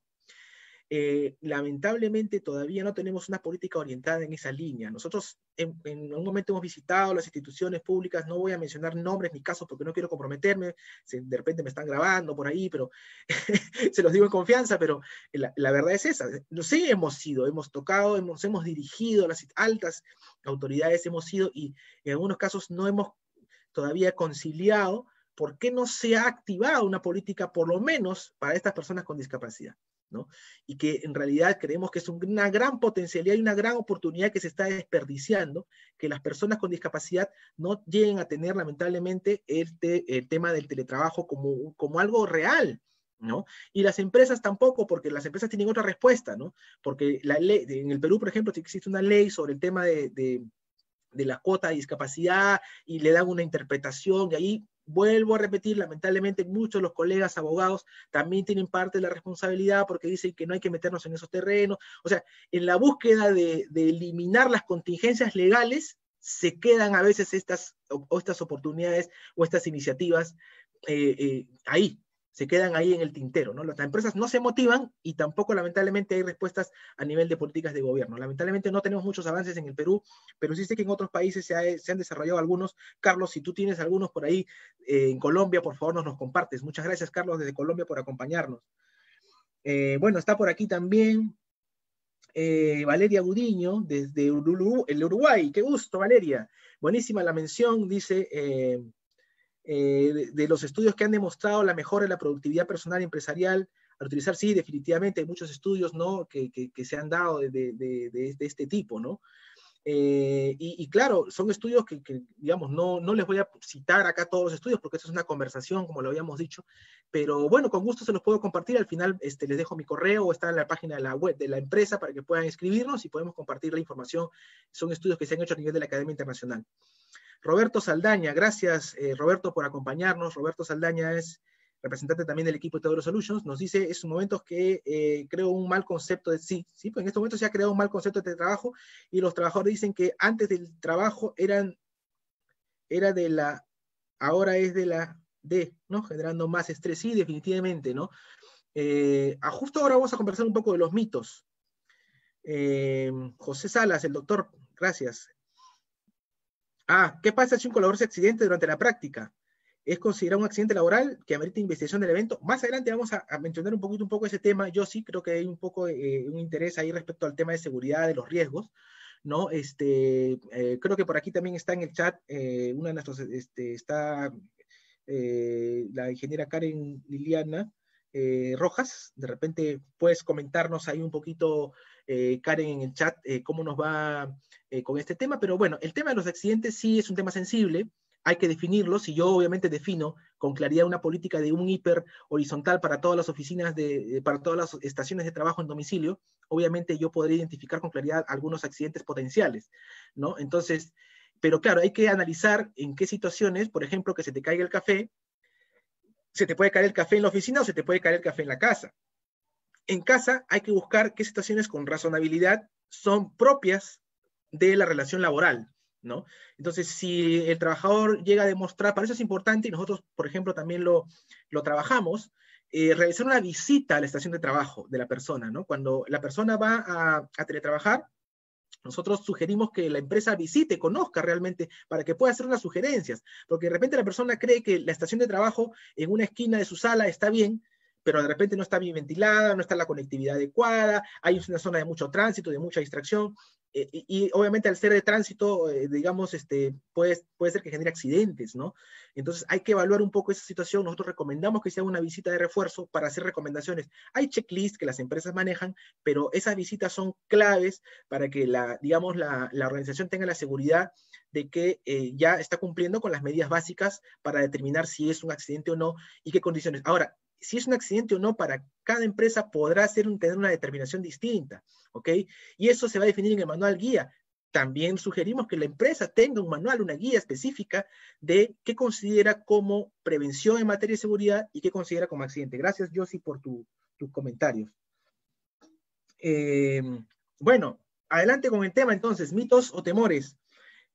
Eh, lamentablemente todavía no tenemos una política orientada en esa línea. Nosotros en, algún momento hemos visitado las instituciones públicas, no voy a mencionar nombres ni casos porque no quiero comprometerme, de repente me están grabando por ahí, pero se los digo en confianza, pero la, verdad es esa. Sí hemos sido, hemos tocado, hemos, hemos dirigido a las altas autoridades, hemos sido y en algunos casos no hemos todavía conciliado. ¿Por qué no se ha activado una política, por lo menos, para estas personas con discapacidad? Y que en realidad creemos que es una gran potencialidad y una gran oportunidad que se está desperdiciando, que las personas con discapacidad no lleguen a tener lamentablemente este, el tema del teletrabajo como, como algo real, ¿no? Y las empresas tampoco, porque las empresas tienen otra respuesta, ¿no? Porque la en el Perú, por ejemplo, existe una ley sobre el tema de de la cuota de discapacidad y le dan una interpretación y ahí vuelvo a repetir, lamentablemente muchos de los colegas abogados también tienen parte de la responsabilidad porque dicen que no hay que meternos en esos terrenos. O sea, en la búsqueda de, eliminar las contingencias legales, se quedan a veces estas, estas oportunidades o estas iniciativas eh, eh, ahí, se quedan ahí en el tintero, ¿no? Las empresas no se motivan y tampoco lamentablemente hay respuestas a nivel de políticas de gobierno. Lamentablemente no tenemos muchos avances en el Perú, pero sí sé que en otros países se, han desarrollado algunos. Carlos, si tú tienes algunos por ahí eh, en Colombia, por favor nos los compartes. Muchas gracias, Carlos, desde Colombia por acompañarnos. Eh, bueno, está por aquí también eh, Valeria Gudiño desde El Uruguay. Qué gusto, Valeria. Buenísima la mención, dice eh, de, los estudios que han demostrado la mejora de la productividad personal y empresarial al utilizar, sí, definitivamente hay muchos estudios ¿no? que, se han dado de, este, este tipo, eh, y, claro, son estudios que, digamos, no, les voy a citar acá todos los estudios porque esto es una conversación, como lo habíamos dicho, pero bueno, con gusto se los puedo compartir. Al final este, les dejo mi correo o está en la página de la web de la empresa para que puedan escribirnos y podemos compartir la información. Son estudios que se han hecho a nivel de la Academia Internacional. Roberto Saldaña, gracias eh, Roberto por acompañarnos. Roberto Saldaña es representante también del equipo de Teodoro Solutions, nos dice en un momentos que eh, creo un mal concepto de sí, sí, pues en estos momentos se ha creado un mal concepto de trabajo y los trabajadores dicen que antes del trabajo eran, era de la, ahora es de la D, ¿no? Generando más estrés, sí, definitivamente, ¿no? Eh, a justo ahora vamos a conversar un poco de los mitos. José Salas, el doctor, gracias. Ah, ¿qué pasa si un colaborador se accidente durante la práctica? ¿Es considerado un accidente laboral que amerita investigación del evento? Más adelante vamos a, mencionar un poquito un poco ese tema. Yo sí creo que hay un poco eh, un interés ahí respecto al tema de seguridad, de los riesgos. ¿no? Este, eh, creo que por aquí también está en el chat, eh, una de nuestras... Este, está la ingeniera Karen Liliana Rojas, de repente puedes comentarnos ahí un poquito eh, Karen en el chat eh, cómo nos va eh, con este tema, pero bueno, el tema de los accidentes sí es un tema sensible, hay que definirlo, si yo obviamente defino con claridad una política de un hiper horizontal para todas las oficinas, de, para todas las estaciones de trabajo en domicilio, obviamente yo podría identificar con claridad algunos accidentes potenciales, ¿no? Entonces, pero claro, hay que analizar en qué situaciones, por ejemplo, que se te caiga el café, se te puede caer el café en la oficina o se te puede caer el café en la casa, en casa hay que buscar qué situaciones con razonabilidad son propias de la relación laboral, ¿no? Entonces, si el trabajador llega a demostrar, para eso es importante, y nosotros, por ejemplo, también lo, trabajamos, eh, realizar una visita a la estación de trabajo de la persona, ¿no? Cuando la persona va a, a teletrabajar, nosotros sugerimos que la empresa visite, conozca realmente, para que pueda hacer unas sugerencias, porque de repente la persona cree que la estación de trabajo en una esquina de su sala está bien, pero de repente no está bien ventilada, no está la conectividad adecuada, hay una zona de mucho tránsito, de mucha distracción, eh, y, obviamente al ser de tránsito, eh, digamos, este, puede, puede ser que genere accidentes, ¿no? Entonces hay que evaluar un poco esa situación. Nosotros recomendamos que sea una visita de refuerzo para hacer recomendaciones. Hay checklists que las empresas manejan, pero esas visitas son claves para que la, digamos, la, la organización tenga la seguridad de que eh, ya está cumpliendo con las medidas básicas para determinar si es un accidente o no y qué condiciones. Ahora, si es un accidente o no para cada empresa podrá tener una determinación distinta, ¿ok? Y eso se va a definir en el manual guía. También sugerimos que la empresa tenga un manual, una guía específica de qué considera como prevención en materia de seguridad y qué considera como accidente. Gracias, Josie, por tu, tus comentarios. Eh, bueno, adelante con el tema entonces, mitos o temores.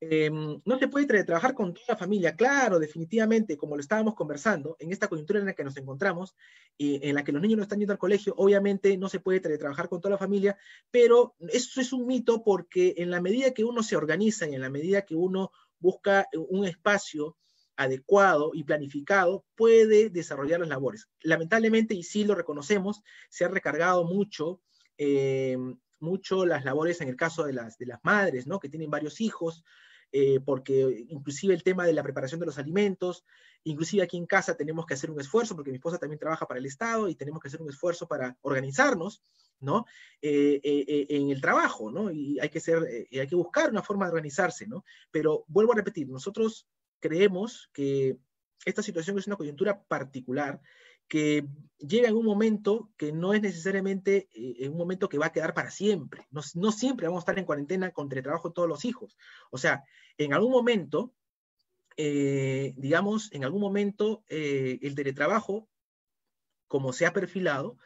Em, no se puede teletrabajar trabajar con toda la familia, claro, definitivamente, como lo estábamos conversando, en esta coyuntura en la que nos encontramos, y en la que los niños no están yendo al colegio, obviamente no se puede trabajar con toda la familia, pero eso es un mito porque en la medida que uno se organiza y en la medida que uno busca un espacio adecuado y planificado, puede desarrollar las labores. Lamentablemente, y sí lo reconocemos, se ha recargado mucho em, mucho las labores en el caso de las, de las madres, ¿no? Que tienen varios hijos, eh, porque inclusive el tema de la preparación de los alimentos, inclusive aquí en casa tenemos que hacer un esfuerzo, porque mi esposa también trabaja para el Estado y tenemos que hacer un esfuerzo para organizarnos, ¿no? Eh, eh, en el trabajo, ¿no? Y hay que, ser, hay que buscar una forma de organizarse, ¿no? Pero vuelvo a repetir, nosotros creemos que esta situación es una coyuntura particular que llega en un momento que no es necesariamente eh, un momento que va a quedar para siempre. No, siempre vamos a estar en cuarentena con teletrabajo todos los hijos. O sea, en algún momento, eh, digamos, en algún momento eh, el teletrabajo, como se ha perfilado,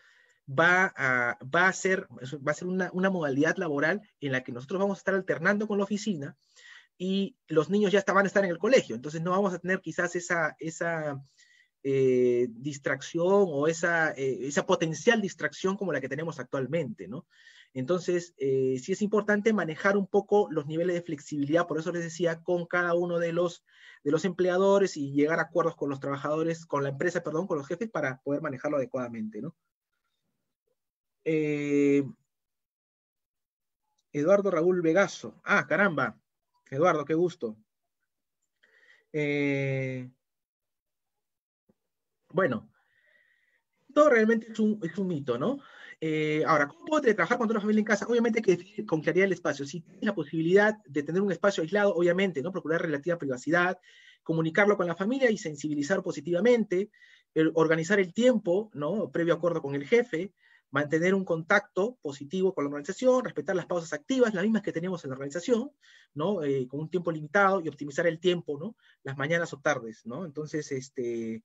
va a, va a ser, va a ser una, modalidad laboral en la que nosotros vamos a estar alternando con la oficina y los niños ya van a estar en el colegio. Entonces no vamos a tener quizás esa... esa eh, distracción o esa, eh, esa potencial distracción como la que tenemos actualmente, ¿no? Entonces, eh, sí es importante manejar un poco los niveles de flexibilidad, por eso les decía, con cada uno de los, de los empleadores y llegar a acuerdos con los trabajadores, con la empresa, perdón, con los jefes para poder manejarlo adecuadamente, ¿no? Eduardo Raúl Vegaso. Ah, caramba. Eduardo, qué gusto. Eh, bueno, todo realmente es un, mito, ¿no? Eh, ahora, ¿cómo puedo trabajar con toda la familia en casa? Obviamente que con claridad el espacio. Si tienes la posibilidad de tener un espacio aislado, obviamente, ¿no? Procurar relativa privacidad, comunicarlo con la familia y sensibilizar positivamente, organizar el tiempo, ¿no? Previo acuerdo con el jefe, mantener un contacto positivo con la organización, respetar las pausas activas, las mismas que tenemos en la organización, ¿no? Eh, con un tiempo limitado y optimizar el tiempo, ¿no? Las mañanas o tardes, ¿no? Entonces, este,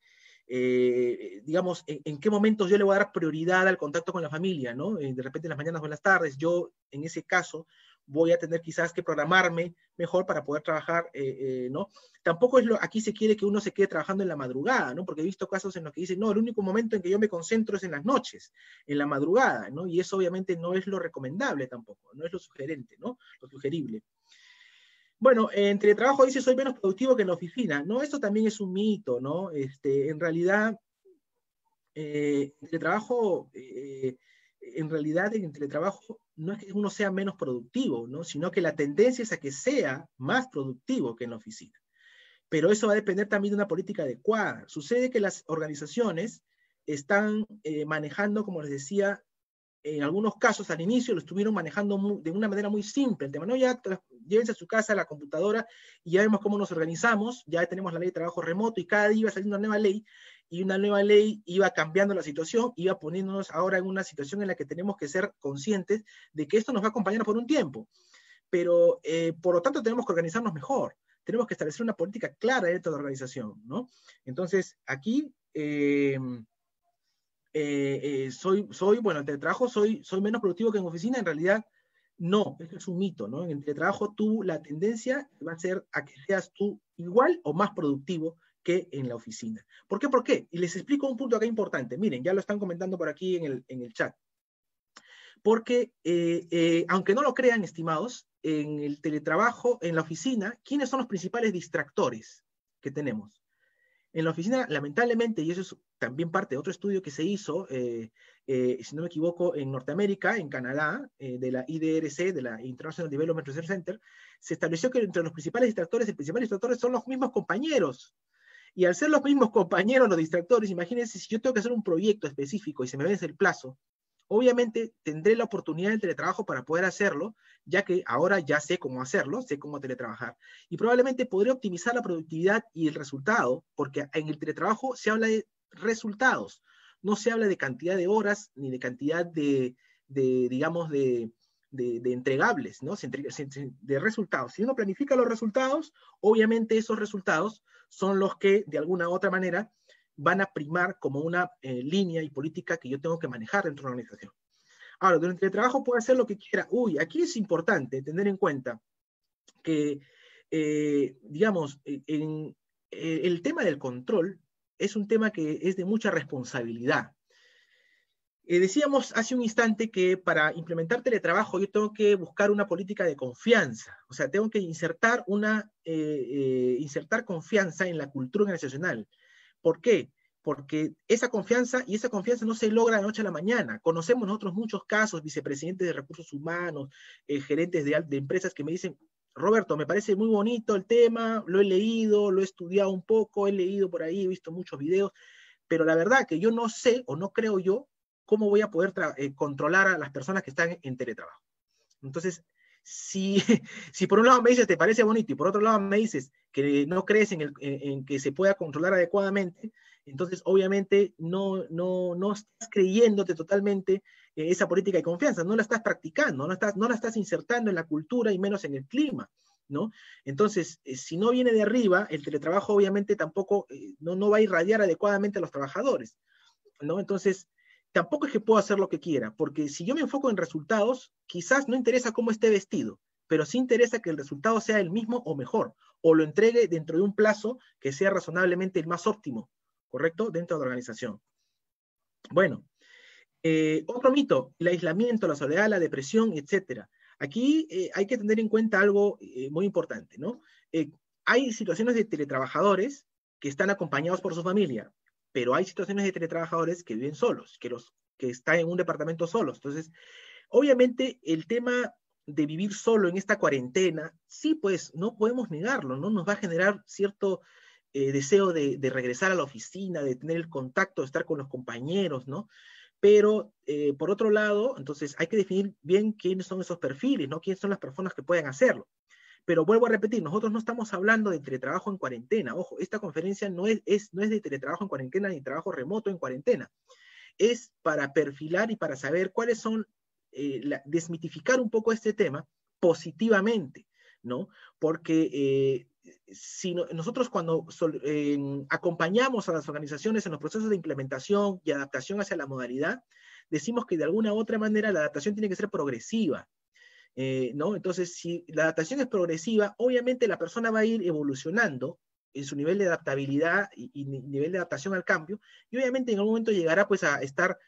eh, digamos, en, qué momentos yo le voy a dar prioridad al contacto con la familia, ¿no? Eh, de repente en las mañanas o en las tardes, yo en ese caso voy a tener quizás que programarme mejor para poder trabajar, eh, ¿no? Tampoco es lo, aquí se quiere que uno se quede trabajando en la madrugada, ¿no? Porque he visto casos en los que dicen, no, el único momento en que yo me concentro es en las noches, en la madrugada, ¿no? Y eso obviamente no es lo recomendable tampoco, no es lo sugerente, ¿no? Lo sugerible. Bueno, en teletrabajo dice soy menos productivo que en la oficina. No, esto también es un mito, ¿no? Este, en realidad, eh, en teletrabajo, eh, en realidad en teletrabajo no es que uno sea menos productivo, ¿no? Sino que la tendencia es a que sea más productivo que en la oficina. Pero eso va a depender también de una política adecuada. Sucede que las organizaciones están eh, manejando, como les decía, en algunos casos al inicio lo estuvieron manejando de una manera muy simple. El tema, no, ya llévense a su casa a la computadora y ya vemos cómo nos organizamos, ya tenemos la ley de trabajo remoto y cada día iba saliendo una nueva ley y una nueva ley iba cambiando la situación, iba poniéndonos ahora en una situación en la que tenemos que ser conscientes de que esto nos va a acompañar por un tiempo. Pero eh, por lo tanto tenemos que organizarnos mejor, tenemos que establecer una política clara dentro de la organización, ¿no? Entonces, aquí... Eh, eh, soy, soy, bueno, el trabajo soy, soy menos productivo que en oficina, en realidad no, es un mito, ¿no? En el teletrabajo tú la tendencia va a ser a que seas tú igual o más productivo que en la oficina. ¿Por qué? ¿Por qué? Y les explico un punto acá importante. Miren, ya lo están comentando por aquí en el, en el chat. Porque, eh, eh, aunque no lo crean, estimados, en el teletrabajo, en la oficina, ¿quiénes son los principales distractores que tenemos? En la oficina, lamentablemente, y eso es también parte de otro estudio que se hizo, eh, eh, si no me equivoco, en Norteamérica, en Canadá, eh, de la IDRC, de la International Development Research Center, se estableció que entre los principales distractores, el principal distractor son los mismos compañeros. Y al ser los mismos compañeros los distractores, imagínense si yo tengo que hacer un proyecto específico y se me vence el plazo, obviamente tendré la oportunidad del teletrabajo para poder hacerlo, ya que ahora ya sé cómo hacerlo, sé cómo teletrabajar. Y probablemente podré optimizar la productividad y el resultado, porque en el teletrabajo se habla de resultados no se habla de cantidad de horas ni de cantidad de, digamos, de, entregables, de resultados. Si uno planifica los resultados, obviamente esos resultados son los que, de alguna u otra manera, van a primar como una eh, línea y política que yo tengo que manejar dentro de la organización. Ahora, durante el trabajo puede hacer lo que quiera. Uy, aquí es importante tener en cuenta que, eh, digamos, en, el tema del control es un tema que es de mucha responsabilidad. Eh, decíamos hace un instante que para implementar teletrabajo yo tengo que buscar una política de confianza, o sea, tengo que insertar, una, eh, eh, insertar confianza en la cultura organizacional. ¿Por qué? Porque esa confianza y esa confianza no se logra de noche a la mañana. Conocemos nosotros muchos casos, vicepresidentes de recursos humanos, gerentes de empresas que me dicen, Roberto, me parece muy bonito el tema, lo he leído, lo he estudiado un poco, he leído por ahí, he visto muchos videos, pero la verdad que yo no sé o no creo yo cómo voy a poder eh, controlar a las personas que están en teletrabajo. Entonces, si, si por un lado me dices te parece bonito y por otro lado me dices que no crees en, que se pueda controlar adecuadamente, entonces obviamente no, no, no estás creyéndote totalmente esa política de confianza, no la estás practicando, no, estás, no la estás insertando en la cultura y menos en el clima. ¿No? Entonces, eh, si no viene de arriba, el teletrabajo obviamente tampoco eh, no, va a irradiar adecuadamente a los trabajadores, ¿no? Entonces, tampoco es que puedo hacer lo que quiera, porque si yo me enfoco en resultados, quizás no interesa cómo esté vestido, pero sí interesa que el resultado sea el mismo o mejor, o lo entregue dentro de un plazo que sea razonablemente el más óptimo, ¿correcto? Dentro de la organización. Bueno, eh, otro mito, el aislamiento, la soledad, la depresión, etc. Aquí eh, hay que tener en cuenta algo eh, muy importante, ¿no? hay situaciones de teletrabajadores que están acompañados por su familia, pero hay situaciones de teletrabajadores que viven solos, que, los, que están en un departamento solos. Entonces, obviamente el tema de vivir solo en esta cuarentena, sí, pues no podemos negarlo, ¿no? Nos va a generar cierto deseo de, de regresar a la oficina, de tener el contacto, de estar con los compañeros, ¿no? Pero eh, por otro lado, entonces hay que definir bien quiénes son esos perfiles, ¿no? Quiénes son las personas que pueden hacerlo. Pero vuelvo a repetir, nosotros no estamos hablando de teletrabajo en cuarentena. Ojo, esta conferencia no es, no es de teletrabajo en cuarentena ni trabajo remoto en cuarentena. Es para perfilar y para saber cuáles son, eh, desmitificar un poco este tema positivamente, ¿no? Porque eh, si nosotros cuando acompañamos a las organizaciones en los procesos de implementación y adaptación hacia la modalidad, decimos que de alguna u otra manera la adaptación tiene que ser progresiva. Eh, ¿no? Entonces, si la adaptación es progresiva, obviamente la persona va a ir evolucionando en su nivel de adaptabilidad y, nivel de adaptación al cambio, y obviamente en algún momento llegará pues a estar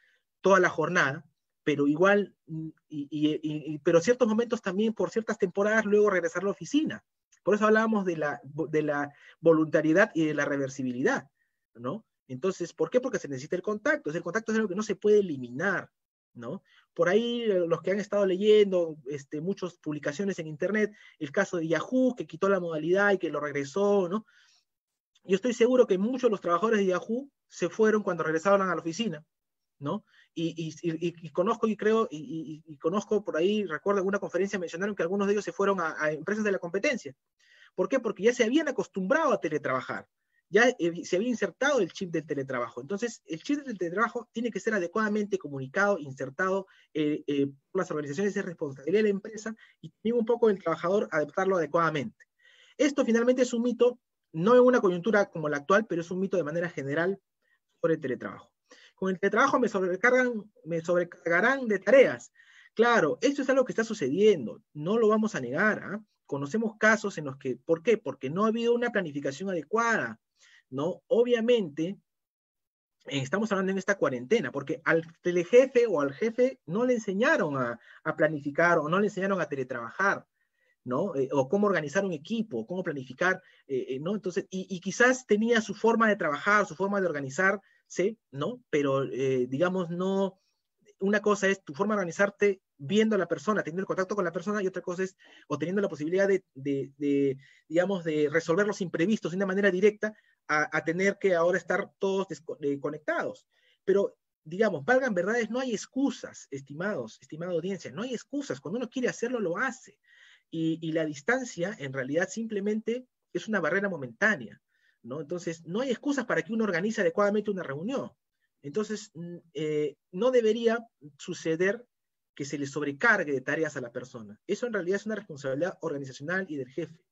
toda la jornada, pero igual, mm, y, pero ciertos momentos también, por ciertas temporadas, luego regresar a la oficina. Por eso hablábamos de la, de la voluntariedad y de la reversibilidad, ¿no? Entonces, ¿por qué? Porque se necesita el contacto. El contacto es algo que no se puede eliminar, ¿no? Por ahí eh, los que han estado leyendo este, muchas publicaciones en Internet, el caso de Yahoo, que quitó la modalidad y que lo regresó, ¿no? Yo estoy seguro que muchos de los trabajadores de Yahoo se fueron cuando regresaron a la oficina, ¿no? y, conozco y creo, y, conozco por ahí, recuerdo alguna conferencia mencionaron que algunos de ellos se fueron a, empresas de la competencia. ¿Por qué? Porque ya se habían acostumbrado a teletrabajar ya eh, se había insertado el chip del teletrabajo. Entonces, el chip del teletrabajo tiene que ser adecuadamente comunicado, insertado eh, eh, por las organizaciones, es responsabilidad de la empresa y también un poco el trabajador adaptarlo adecuadamente. Esto finalmente es un mito, no en una coyuntura como la actual, pero es un mito de manera general sobre el teletrabajo con el teletrabajo me sobrecargan, me sobrecargarán de tareas. Claro, esto es algo que está sucediendo, no lo vamos a negar. ¿ah? Conocemos casos en los que, ¿por qué? Porque no ha habido una planificación adecuada, ¿no? Obviamente, eh, estamos hablando en esta cuarentena, porque al telejefe o al jefe no le enseñaron a, planificar o no le enseñaron a teletrabajar. ¿no? Eh, o cómo organizar un equipo, cómo planificar, eh, ¿no? Entonces, y, y, quizás tenía su forma de trabajar, su forma de organizar ¿sí? ¿No? Pero, eh, digamos, no, una cosa es tu forma de organizarte viendo a la persona, teniendo contacto con la persona, y otra cosa es obteniendo la posibilidad de, digamos, de resolver los imprevistos de una manera directa a, tener que ahora estar todos eh, conectados. Pero, digamos, valgan verdades, no hay excusas, estimados, estimada audiencia, no hay excusas. Cuando uno quiere hacerlo, lo hace. y la distancia, en realidad, simplemente es una barrera momentánea. Entonces, no hay excusas para que uno organice adecuadamente una reunión. Entonces, mm, eh, no debería suceder que se le sobrecargue de tareas a la persona. Eso en realidad es una responsabilidad organizacional y del jefe.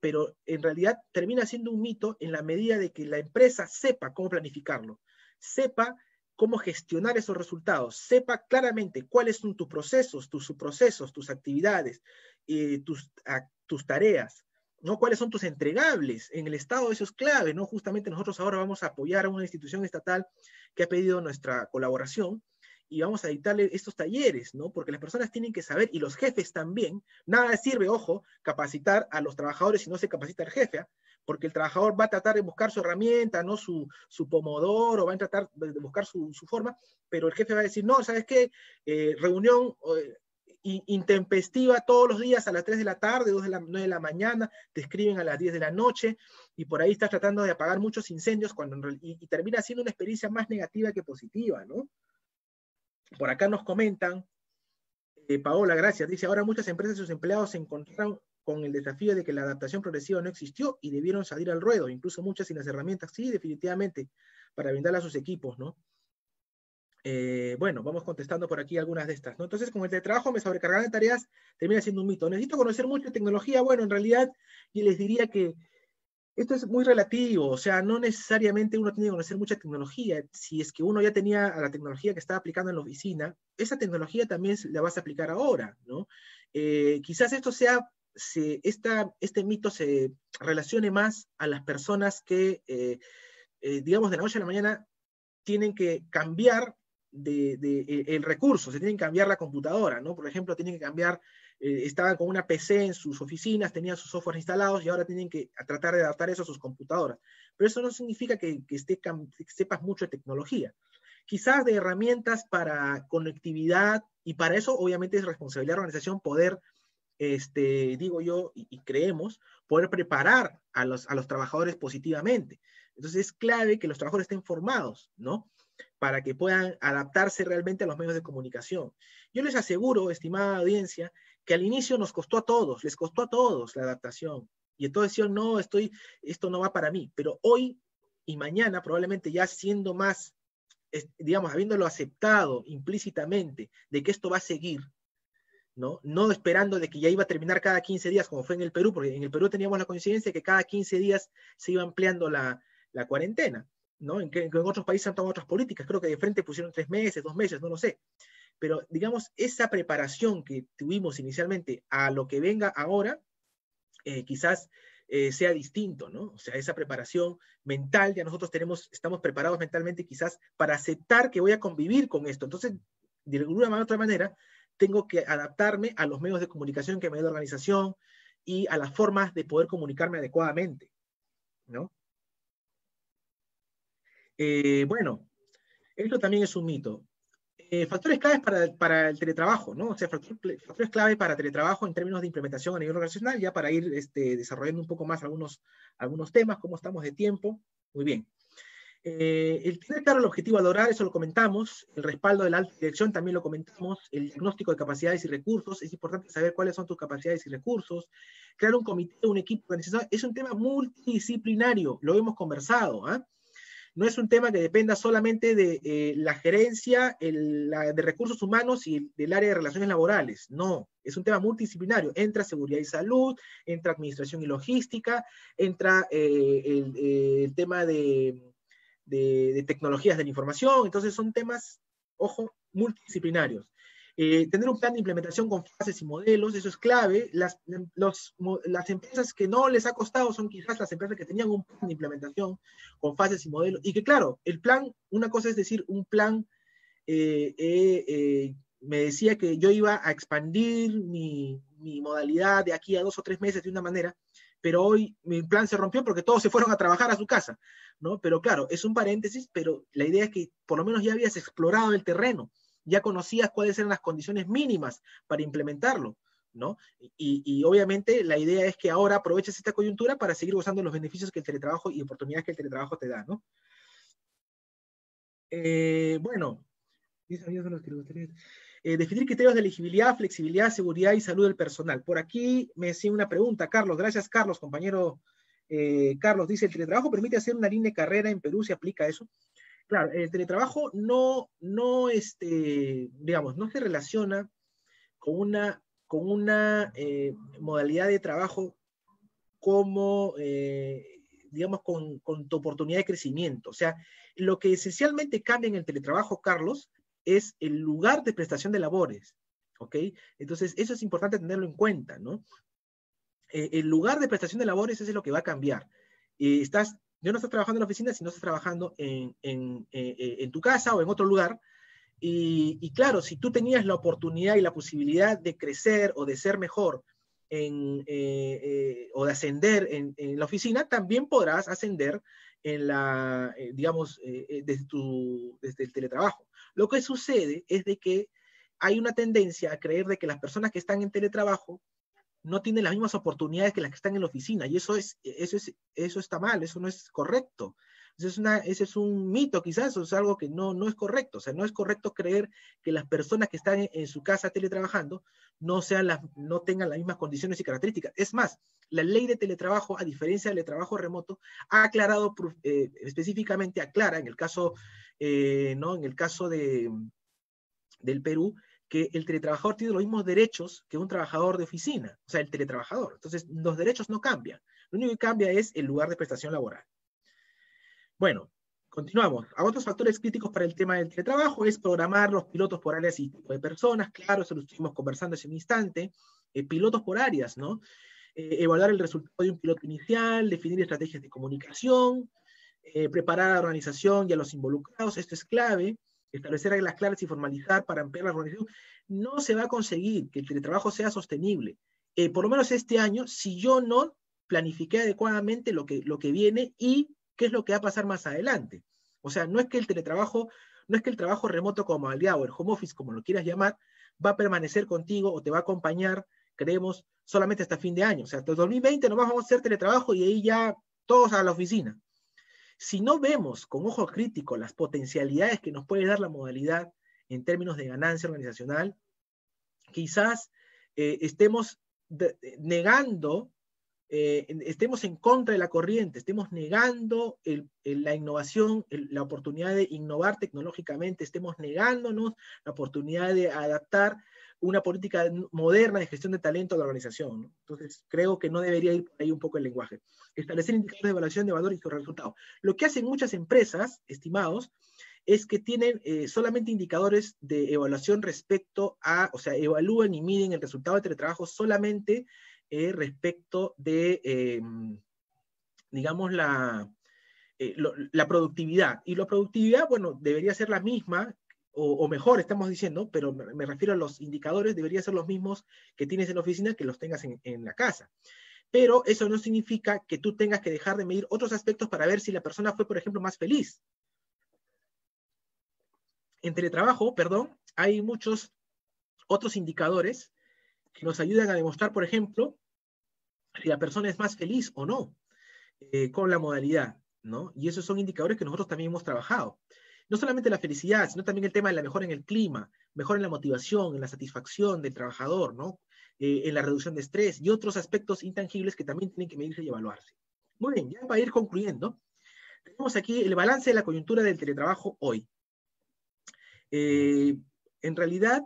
Pero en realidad termina siendo un mito en la medida de que la empresa sepa cómo planificarlo, sepa cómo gestionar esos resultados, sepa claramente cuáles son tus procesos, tus subprocesos, tus actividades, eh, tus tareas, ¿no? ¿Cuáles son tus entregables? En el Estado eso es clave, ¿no? Justamente nosotros ahora vamos a apoyar a una institución estatal que ha pedido nuestra colaboración y vamos a dictarle estos talleres, ¿no? Porque las personas tienen que saber y los jefes también. Nada sirve, ojo, capacitar a los trabajadores si no se capacita el jefe, ¿ah? porque el trabajador va a tratar de buscar su herramienta, ¿no? Su, su pomodoro, va a tratar de buscar su, forma, pero el jefe va a decir, no, ¿sabes qué? Eh, reunión eh, intempestiva todos los días a las 3 de la tarde, 2 de la 9 de la mañana, te escriben a las 10 de la noche y por ahí estás tratando de apagar muchos incendios cuando y, termina siendo una experiencia más negativa que positiva, ¿no? Por acá nos comentan, eh, Paola, gracias, dice, ahora muchas empresas y sus empleados se encontraron con el desafío de que la adaptación progresiva no existió y debieron salir al ruedo, incluso muchas sin las herramientas, sí, definitivamente, para brindarla a sus equipos, ¿no? Eh, bueno, vamos contestando por aquí algunas de estas, ¿no? Entonces, como el de trabajo me sobrecargan de tareas, termina siendo un mito. Necesito conocer mucha tecnología, bueno, en realidad, yo les diría que esto es muy relativo, o sea, no necesariamente uno tiene que conocer mucha tecnología. Si es que uno ya tenía la tecnología que estaba aplicando en la oficina, esa tecnología también la vas a aplicar ahora, ¿no? Eh, quizás esto sea, se, esta, este mito se relacione más a las personas que, eh, digamos, de la noche a la mañana tienen que cambiar de, el eh, recurso, se tienen que cambiar la computadora, ¿no? Por ejemplo, tienen que cambiar, eh, estaban con una PC en sus oficinas, tenían sus software instalados y ahora tienen que tratar de adaptar eso a sus computadoras. Pero eso no significa que, esté, sepas mucho de tecnología. Quizás de herramientas para conectividad y para eso obviamente es responsabilidad de la organización poder, este, digo yo, y, creemos, poder preparar a los, a los trabajadores positivamente. Entonces es clave que los trabajadores estén formados, ¿no? para que puedan adaptarse realmente a los medios de comunicación. Yo les aseguro, estimada audiencia, que al inicio nos costó a todos, les costó a todos la adaptación. Y entonces decían, no, estoy, esto no va para mí. Pero hoy y mañana, probablemente ya siendo más, digamos, habiéndolo aceptado implícitamente de que esto va a seguir, ¿no? No esperando de que ya iba a terminar cada 15 días, como fue en el Perú, porque en el Perú teníamos la coincidencia de que cada 15 días se iba ampliando la cuarentena. En otros países han tomado otras políticas, creo que de frente pusieron tres meses, dos meses, no lo sé. Pero digamos, esa preparación que tuvimos inicialmente a lo que venga ahora, eh, quizás eh, sea distinto, ¿no? O sea, esa preparación mental, ya nosotros tenemos, estamos preparados mentalmente quizás para aceptar que voy a convivir con esto. Entonces, de alguna u otra manera, tengo que adaptarme a los medios de comunicación que me da la organización y a las formas de poder comunicarme adecuadamente, ¿no? Eh, bueno, esto también es un mito. Eh, factores claves para, para, el teletrabajo, ¿no? O sea, factores clave para teletrabajo en términos de implementación a nivel organizacional, ya para ir este, desarrollando un poco más algunos, algunos temas, cómo estamos de tiempo. Muy bien. Eh, el tener claro el objetivo a lograr, eso lo comentamos. El respaldo de la alta dirección también lo comentamos. El diagnóstico de capacidades y recursos. Es importante saber cuáles son tus capacidades y recursos. Crear un comité, un equipo Es un tema multidisciplinario, lo hemos conversado. ¿ah? no es un tema que dependa solamente de eh, la gerencia de recursos humanos y del área de relaciones laborales. No, es un tema multidisciplinario. Entra seguridad y salud, entra administración y logística, entra eh, eh, el, tema de, de tecnologías de la información. Entonces son temas, ojo, multidisciplinarios. Eh, tener un plan de implementación con fases y modelos, eso es clave. Las, empresas que no les ha costado son quizás las empresas que tenían un plan de implementación con fases y modelos. Y que claro, el plan, una cosa es decir, un plan, eh, eh, me decía que yo iba a expandir mi, modalidad de aquí a dos o tres meses de una manera, pero hoy mi plan se rompió porque todos se fueron a trabajar a su casa, ¿no? Pero claro, es un paréntesis, pero la idea es que por lo menos ya habías explorado el terreno ya conocías cuáles eran las condiciones mínimas para implementarlo. ¿No? Y, obviamente la idea es que ahora aproveches esta coyuntura para seguir gozando los beneficios que el teletrabajo y oportunidades que el teletrabajo te da, ¿no? Eh, bueno, eh, definir criterios de elegibilidad, flexibilidad, seguridad y salud del personal. Por aquí me decía una pregunta, Carlos. Gracias, Carlos, compañero. Eh, Carlos dice, el teletrabajo permite hacer una línea de carrera en Perú, ¿se aplica eso? claro, el teletrabajo no, no, este, digamos, no se relaciona con una, con una eh, modalidad de trabajo como, eh, digamos, con, con, tu oportunidad de crecimiento. O sea, lo que esencialmente cambia en el teletrabajo, Carlos, es el lugar de prestación de labores. ¿Ok? Entonces, eso es importante tenerlo en cuenta, ¿no? Eh, el lugar de prestación de labores es lo que va a cambiar. estás yo no estás trabajando en la oficina, sino estás trabajando eh, eh, en, tu casa o en otro lugar. Y, claro, si tú tenías la oportunidad y la posibilidad de crecer o de ser mejor eh, o de ascender en, la oficina, también podrás ascender en la, digamos, desde, desde el teletrabajo. Lo que sucede es de que hay una tendencia a creer de que las personas que están en teletrabajo no tienen las mismas oportunidades que las que están en la oficina y eso es eso es eso está mal, eso no es correcto. es una, ese es un mito quizás, o es algo que no, no es correcto. O sea, no es correcto creer que las personas que están en, su casa teletrabajando no, sean las, no tengan las mismas condiciones y características. Es más, la ley de teletrabajo, a diferencia del trabajo remoto, ha aclarado eh, específicamente, aclara en el caso, eh, ¿no? en el caso de, del Perú, que el teletrabajador tiene los mismos derechos que un trabajador de oficina, o sea, el teletrabajador. Entonces, los derechos no cambian. Lo único que cambia es el lugar de prestación laboral. Bueno, continuamos. otros factores críticos para el tema del teletrabajo es programar los pilotos por áreas y tipo de personas. Claro, eso lo estuvimos conversando hace un instante. Eh, pilotos por áreas, ¿no? Eh, evaluar el resultado de un piloto inicial, definir estrategias de comunicación, eh, preparar a la organización y a los involucrados. Esto es clave establecer reglas claras y formalizar para ampliar la organización, no se va a conseguir que el teletrabajo sea sostenible. Eh, por lo menos este año, si yo no planifique adecuadamente lo que, lo que viene y qué es lo que va a pasar más adelante. O sea, no es que el teletrabajo, no es que el trabajo remoto como aliado, el home office, como lo quieras llamar, va a permanecer contigo o te va a acompañar, creemos, solamente hasta fin de año. O sea, hasta 2020 no vamos a hacer teletrabajo y ahí ya todos a la oficina. Si no vemos con ojo crítico las potencialidades que nos puede dar la modalidad en términos de ganancia organizacional, quizás eh, estemos eh, negando, eh, estemos en contra de la corriente, estemos negando la innovación, la oportunidad de innovar tecnológicamente, estemos negándonos la oportunidad de adaptar una política moderna de gestión de talento de la organización. Entonces, creo que no debería ir por ahí un poco el lenguaje. Establecer indicadores de evaluación de valor y su resultado. Lo que hacen muchas empresas, estimados, es que tienen eh, solamente indicadores de evaluación respecto a, o sea, evalúan y miden el resultado de teletrabajo solamente eh, respecto de, em, digamos, la, eh, la productividad. Y la productividad, bueno, debería ser la misma o, mejor, estamos diciendo, pero me, refiero a los indicadores, deberían ser los mismos que tienes en la oficina que los tengas en, la casa. Pero eso no significa que tú tengas que dejar de medir otros aspectos para ver si la persona fue, por ejemplo, más feliz. En teletrabajo, perdón, hay muchos otros indicadores que nos ayudan a demostrar, por ejemplo, si la persona es más feliz o no eh, con la modalidad, ¿no? Y esos son indicadores que nosotros también hemos trabajado no solamente la felicidad, sino también el tema de la mejora en el clima, mejora en la motivación, en la satisfacción del trabajador, ¿no? Eh, en la reducción de estrés y otros aspectos intangibles que también tienen que medirse y evaluarse. Muy bien, ya para ir concluyendo, tenemos aquí el balance de la coyuntura del teletrabajo hoy. Eh, en realidad,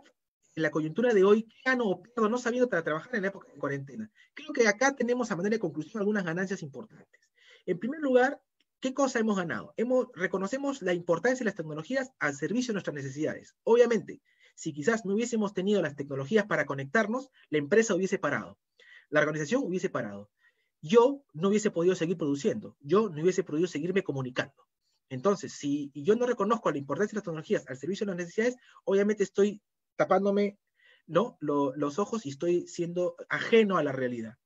la coyuntura de hoy, gano o pierdo no sabiendo para trabajar en la época de cuarentena? Creo que acá tenemos a manera de conclusión algunas ganancias importantes. En primer lugar, ¿Qué cosa hemos ganado? Hemos, reconocemos la importancia de las tecnologías al servicio de nuestras necesidades. Obviamente, si quizás no hubiésemos tenido las tecnologías para conectarnos, la empresa hubiese parado, la organización hubiese parado. Yo no hubiese podido seguir produciendo, yo no hubiese podido seguirme comunicando. Entonces, si yo no reconozco la importancia de las tecnologías al servicio de las necesidades, obviamente estoy tapándome ¿no? los ojos y estoy siendo ajeno a la realidad.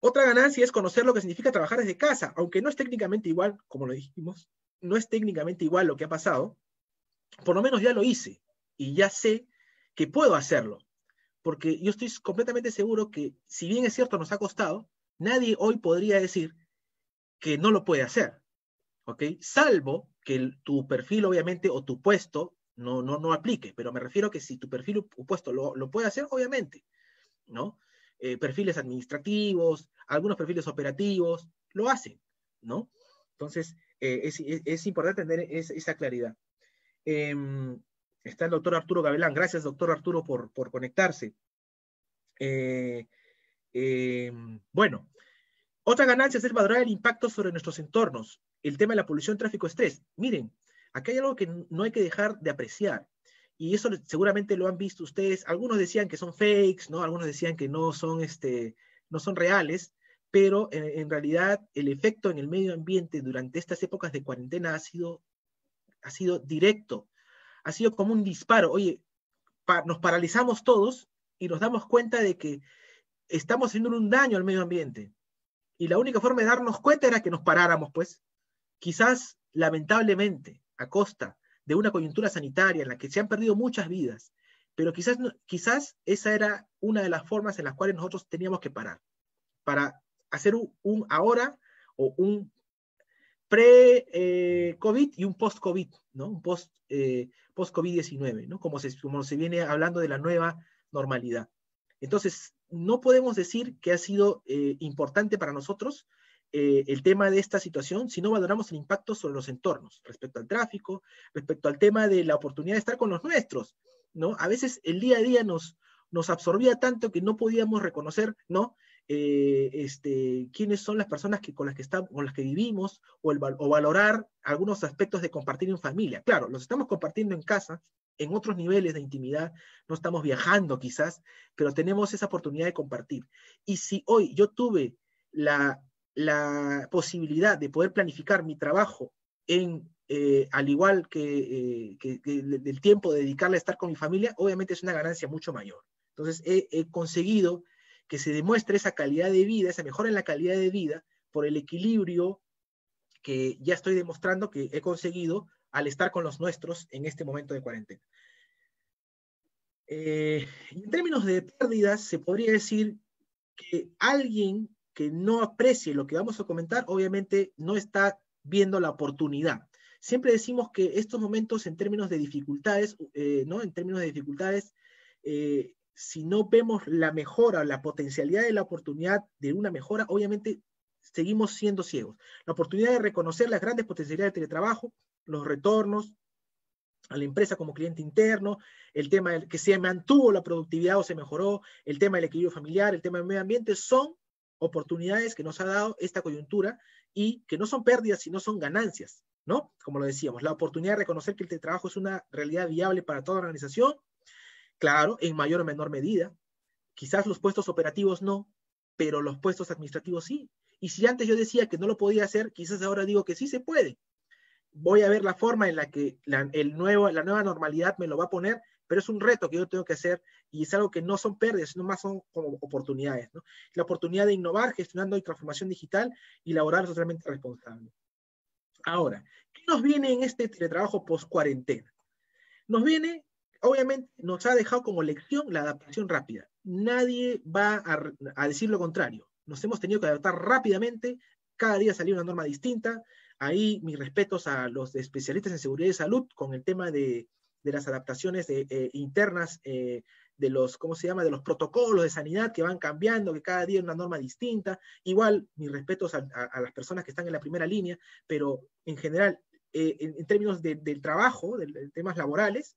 Otra ganancia es conocer lo que significa trabajar desde casa, aunque no es técnicamente igual, como lo dijimos, no es técnicamente igual lo que ha pasado, por lo menos ya lo hice y ya sé que puedo hacerlo, porque yo estoy completamente seguro que si bien es cierto nos ha costado, nadie hoy podría decir que no lo puede hacer, ¿ok? Salvo que tu perfil obviamente o tu puesto no, no, no aplique, pero me refiero que si tu perfil o puesto lo, lo puede hacer, obviamente, ¿no? Eh, perfiles administrativos, algunos perfiles operativos, lo hacen, ¿no? Entonces, eh, es, importante tener esa claridad. Em, está el doctor Arturo Gabelán. Gracias, doctor Arturo, por, por conectarse. Eh, em, bueno, otra ganancia es el el impacto sobre nuestros entornos. El tema de la polución, tráfico, estrés. Miren, aquí hay algo que no hay que dejar de apreciar y eso seguramente lo han visto ustedes. Algunos decían que son fakes, ¿no? Algunos decían que no son, este, no son reales, pero eh, en, realidad el efecto en el medio ambiente durante estas épocas de cuarentena ha sido, ha sido directo, ha sido como un disparo. Oye, nos paralizamos todos y nos damos cuenta de que estamos haciendo un daño al medio ambiente. Y la única forma de darnos cuenta era que nos paráramos, pues, quizás lamentablemente, a costa de una coyuntura sanitaria en la que se han perdido muchas vidas, pero quizás, quizás esa era una de las formas en las cuales nosotros teníamos que parar, para hacer un, ahora o un pre-COVID eh, y un post-COVID, ¿no? Un post, eh, post-COVID-19, ¿no? Como se, como se viene hablando de la nueva normalidad. Entonces, no podemos decir que ha sido eh, importante para nosotros eh, el tema de esta situación si no valoramos el impacto sobre los entornos, respecto al tráfico, respecto al tema de la oportunidad de estar con los nuestros, ¿no? A veces el día a día nos, nos absorbía tanto que no podíamos reconocer, ¿no? Eh, este, quiénes son las personas que, con, las que estamos, con las que vivimos o, o valorar algunos aspectos de compartir en familia. Claro, los estamos compartiendo en casa, en otros niveles de intimidad, no estamos viajando quizás, pero tenemos esa oportunidad de compartir. Y si hoy yo tuve la la posibilidad de poder planificar mi trabajo en, eh, al igual que, el eh, del tiempo de dedicarle a estar con mi familia, obviamente es una ganancia mucho mayor. Entonces he, conseguido que se demuestre esa calidad de vida, esa mejora en la calidad de vida por el equilibrio que ya estoy demostrando que he conseguido al estar con los nuestros en este momento de cuarentena. Eh, en términos de pérdidas, se podría decir que alguien que no aprecie lo que vamos a comentar, obviamente no está viendo la oportunidad. Siempre decimos que estos momentos en términos de dificultades, eh, ¿no? En términos de dificultades, eh, si no vemos la mejora, la potencialidad de la oportunidad de una mejora, obviamente seguimos siendo ciegos. La oportunidad de reconocer las grandes potencialidades del teletrabajo, los retornos a la empresa como cliente interno, el tema de que se mantuvo la productividad o se mejoró, el tema del equilibrio familiar, el tema del medio ambiente, son oportunidades que nos ha dado esta coyuntura y que no son pérdidas, sino son ganancias, ¿no? Como lo decíamos, la oportunidad de reconocer que el teletrabajo es una realidad viable para toda organización, claro, en mayor o menor medida. Quizás los puestos operativos no, pero los puestos administrativos sí. Y si antes yo decía que no lo podía hacer, quizás ahora digo que sí se puede. Voy a ver la forma en la que la, el nuevo, la nueva normalidad me lo va a poner pero es un reto que yo tengo que hacer y es algo que no son pérdidas, sino más son como oportunidades, ¿no? La oportunidad de innovar gestionando y transformación digital y laborar socialmente responsable. Ahora, ¿qué nos viene en este teletrabajo post-cuarentena? Nos viene, obviamente, nos ha dejado como lección la adaptación rápida. Nadie va a, decir lo contrario. Nos hemos tenido que adaptar rápidamente, cada día salió una norma distinta, ahí mis respetos a los especialistas en seguridad y salud con el tema de de las adaptaciones eh, internas eh, de los, ¿cómo se llama?, de los protocolos de sanidad que van cambiando, que cada día es una norma distinta. Igual, mis respetos a, las personas que están en la primera línea, pero en general, eh, en, términos del trabajo, de, temas laborales,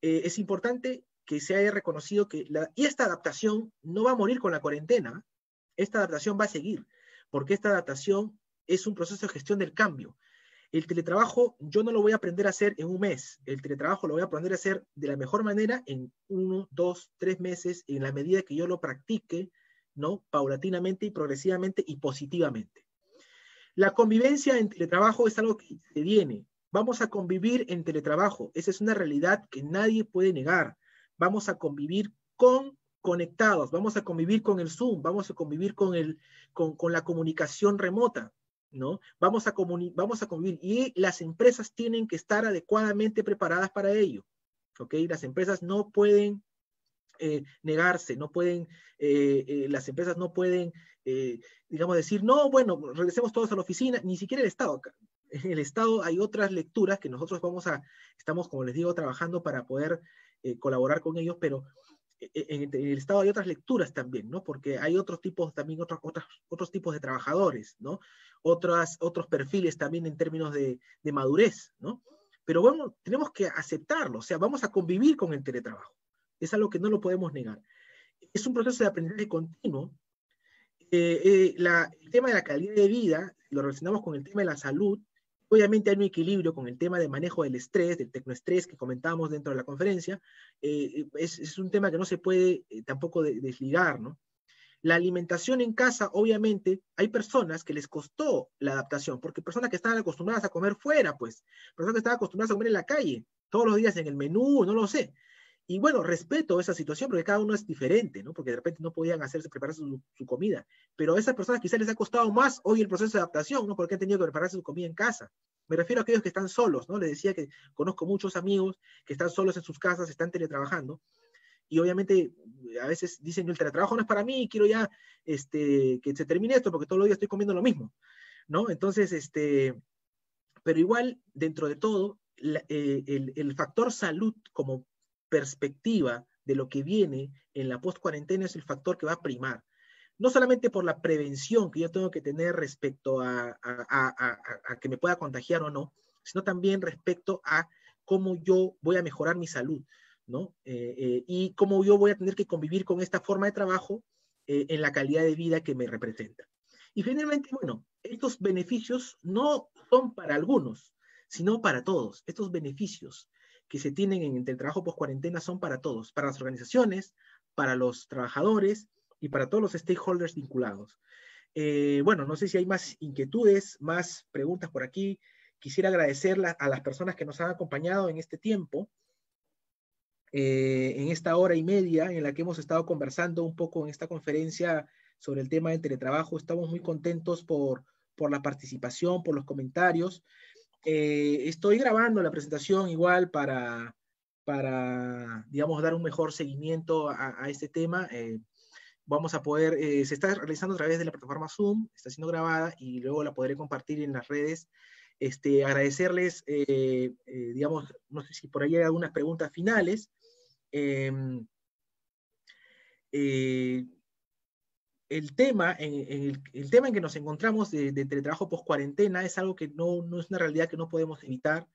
es importante que se haya reconocido que y esta adaptación no va a morir con la cuarentena, esta adaptación va a seguir, porque esta adaptación es un proceso de gestión del cambio el teletrabajo yo no lo voy a aprender a hacer en un mes. El teletrabajo lo voy a aprender a hacer de la mejor manera en uno, dos, tres meses, en la medida que yo lo practique, ¿no? Paulatinamente y progresivamente y positivamente. La convivencia en teletrabajo es algo que se viene. Vamos a convivir en teletrabajo. Esa es una realidad que nadie puede negar. Vamos a convivir con conectados, vamos a convivir con el Zoom, vamos a convivir con, con, con la comunicación remota. ¿no? Vamos a, vamos a convivir y las empresas tienen que estar adecuadamente preparadas para ello, Las empresas no pueden eh, negarse, no pueden, eh, eh, las empresas no pueden, digamos, decir, no, bueno, regresemos todos a la oficina, ni siquiera el Estado. En el Estado hay otras lecturas que nosotros vamos a, estamos, como les digo, trabajando para poder colaborar con ellos, pero e, e, en, el Estado hay otras lecturas también, ¿no? Porque hay otros tipos, también otros, otros, otros tipos de trabajadores, ¿no? Otras, otros perfiles también en términos de, de madurez, ¿no? Pero bueno, tenemos que aceptarlo, o sea, vamos a convivir con el teletrabajo. Es algo que no lo podemos negar. Es un proceso de aprendizaje continuo. Eh, eh, la, el tema de la calidad de vida, lo relacionamos con el tema de la salud, Obviamente hay un equilibrio con el tema de manejo del estrés, del tecnoestrés que comentábamos dentro de la conferencia. Eh, eh, es, un tema que no se puede eh, tampoco desligar, ¿no? La alimentación en casa, obviamente, hay personas que les costó la adaptación, porque personas que estaban acostumbradas a comer fuera, pues, personas que estaban acostumbradas a comer en la calle, todos los días en el menú, no lo sé. Y bueno, respeto esa situación porque cada uno es diferente, ¿no? Porque de repente no podían hacerse prepararse su, comida. Pero a esas personas quizás les ha costado más hoy el proceso de adaptación, ¿no? Porque han tenido que prepararse su comida en casa. Me refiero a aquellos que están solos, ¿no? Les decía que conozco muchos amigos que están solos en sus casas, están teletrabajando. Y obviamente a veces dicen, el teletrabajo no es para mí, quiero ya este, que se termine esto porque todos los días estoy comiendo lo mismo, ¿no? Entonces, este, pero igual, dentro de todo, eh, el factor salud como perspectiva de lo que viene en la post-cuarentena es el factor que va a primar. No solamente por la prevención que yo tengo que tener respecto a, que me pueda contagiar o no, sino también respecto a cómo yo voy a mejorar mi salud, ¿no? Eh, eh, y cómo yo voy a tener que convivir con esta forma de trabajo eh, en la calidad de vida que me representa. Y finalmente, bueno, estos beneficios no son para algunos, sino para todos. Estos beneficios que se tienen en el trabajo post cuarentena son para todos, para las organizaciones, para los trabajadores y para todos los stakeholders vinculados. Eh, bueno, no sé si hay más inquietudes, más preguntas por aquí. Quisiera agradecer a las personas que nos han acompañado en este tiempo, eh, en esta hora y media en la que hemos estado conversando un poco en esta conferencia sobre el tema del teletrabajo. Estamos muy contentos por, por la participación, por los comentarios. Eh, estoy grabando la presentación igual para, para digamos, dar un mejor seguimiento a, este tema. Eh, vamos a poder, eh, se está realizando a través de la plataforma Zoom, está siendo grabada y luego la podré compartir en las redes. Este, agradecerles, digamos, no sé si por ahí hay algunas preguntas finales. Em, eh, el tema en, el, tema en que nos encontramos de, teletrabajo post cuarentena es algo que no, es una realidad que no podemos evitar.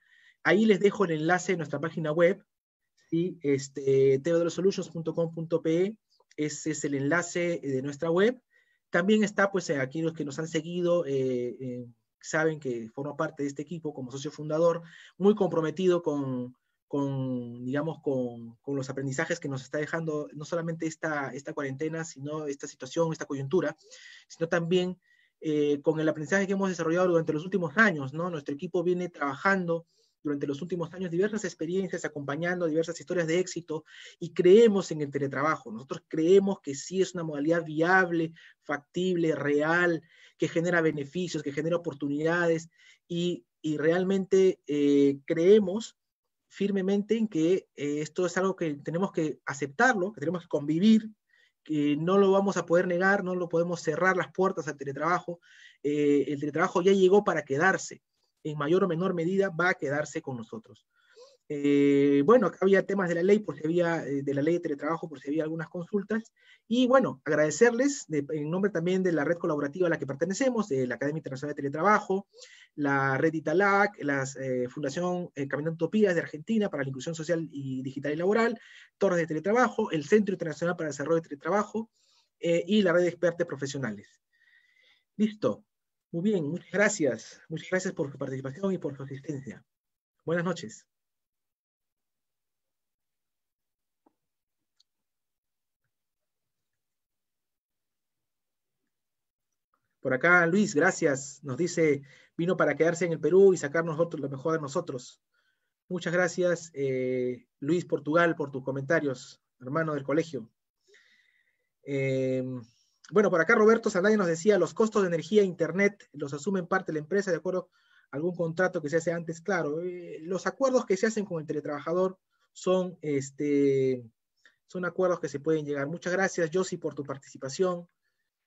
Ahí les dejo el enlace de nuestra página web, ¿sí? este, ese es el enlace eh, de nuestra web. También está, pues, eh, aquí los que nos han seguido, eh, saben que formo parte de este equipo como socio fundador, muy comprometido con, con, digamos, con, los aprendizajes que nos está dejando no solamente esta, esta cuarentena, sino esta situación, esta coyuntura, sino también eh, con el aprendizaje que hemos desarrollado durante los últimos años, Nuestro equipo viene trabajando durante los últimos años diversas experiencias, acompañando diversas historias de éxito y creemos en el teletrabajo. Nosotros creemos que sí es una modalidad viable, factible, real, que genera beneficios, que genera oportunidades y, realmente eh, creemos firmemente en que eh, esto es algo que tenemos que aceptarlo, que tenemos que convivir, que no lo vamos a poder negar, no lo podemos cerrar las puertas al teletrabajo. Eh, el teletrabajo ya llegó para quedarse, en mayor o menor medida va a quedarse con nosotros. Eh, bueno, acá había temas de la ley, por había, eh, de la ley de teletrabajo, por si había algunas consultas. Y bueno, agradecerles en nombre también de la red colaborativa a la que pertenecemos, de la Academia Internacional de Teletrabajo, la red Italac, la eh, Fundación Camino Caminando Utopías de Argentina para la Inclusión Social y Digital y Laboral, Torres de Teletrabajo, el Centro Internacional para el Desarrollo de Teletrabajo y la red de expertos profesionales. Listo. Muy bien, muchas gracias. Muchas gracias por su participación y por su asistencia. Buenas noches. Por acá, Luis, gracias. Nos dice, vino para quedarse en el Perú y sacarnos nosotros lo mejor de nosotros. Muchas gracias, eh, Luis Portugal, por tus comentarios, hermano del colegio. Em, bueno, por acá Roberto Saldaña nos decía, los costos de energía e internet los asumen parte de la empresa de acuerdo a algún contrato que se hace antes. Claro, eh, los acuerdos que se hacen con el teletrabajador son, este, son acuerdos que se pueden llegar. Muchas gracias, Josy por tu participación.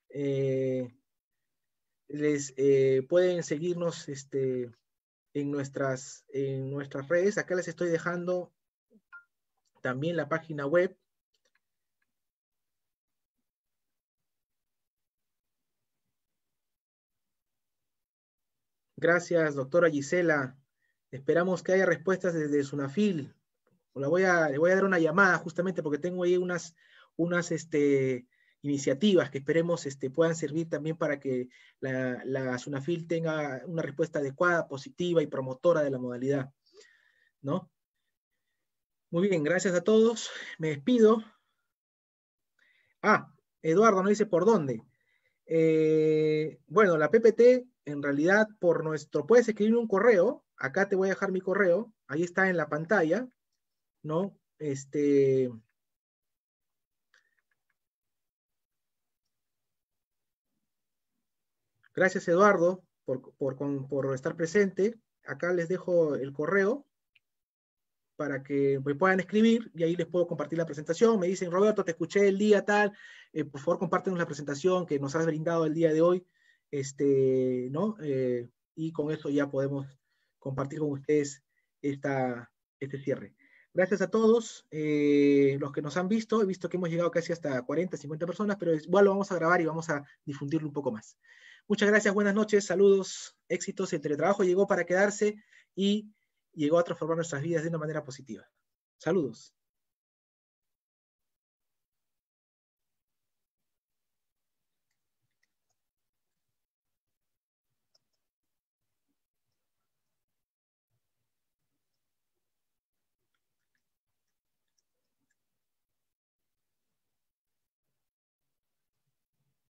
Eh, les eh, pueden seguirnos este, en, nuestras, en nuestras redes. Acá les estoy dejando también la página web. Gracias, doctora Gisela. Esperamos que haya respuestas desde Sunafil. La voy a, le voy a dar una llamada justamente porque tengo ahí unas, unas este, iniciativas que esperemos este, puedan servir también para que la, la SUNAFIL tenga una respuesta adecuada, positiva y promotora de la modalidad. ¿no? Muy bien, gracias a todos. Me despido. Ah, Eduardo no dice por dónde. Eh, bueno, la PPT, en realidad, por nuestro, puedes escribir un correo. Acá te voy a dejar mi correo. Ahí está en la pantalla, ¿no? Este, Gracias, Eduardo, por, estar presente. Acá les dejo el correo para que me puedan escribir y ahí les puedo compartir la presentación. Me dicen, Roberto, te escuché el día tal, eh, por favor compártenos la presentación que nos has brindado el día de hoy, este, ¿no? Eh, y con eso ya podemos compartir con ustedes este cierre. Gracias a todos eh, los que nos han visto. He visto que hemos llegado casi hasta 40, 50 personas, pero igual lo vamos a grabar y vamos a difundirlo un poco más. Muchas gracias, buenas noches, saludos, éxitos. El teletrabajo llegó para quedarse y llegó a transformar nuestras vidas de una manera positiva. Saludos.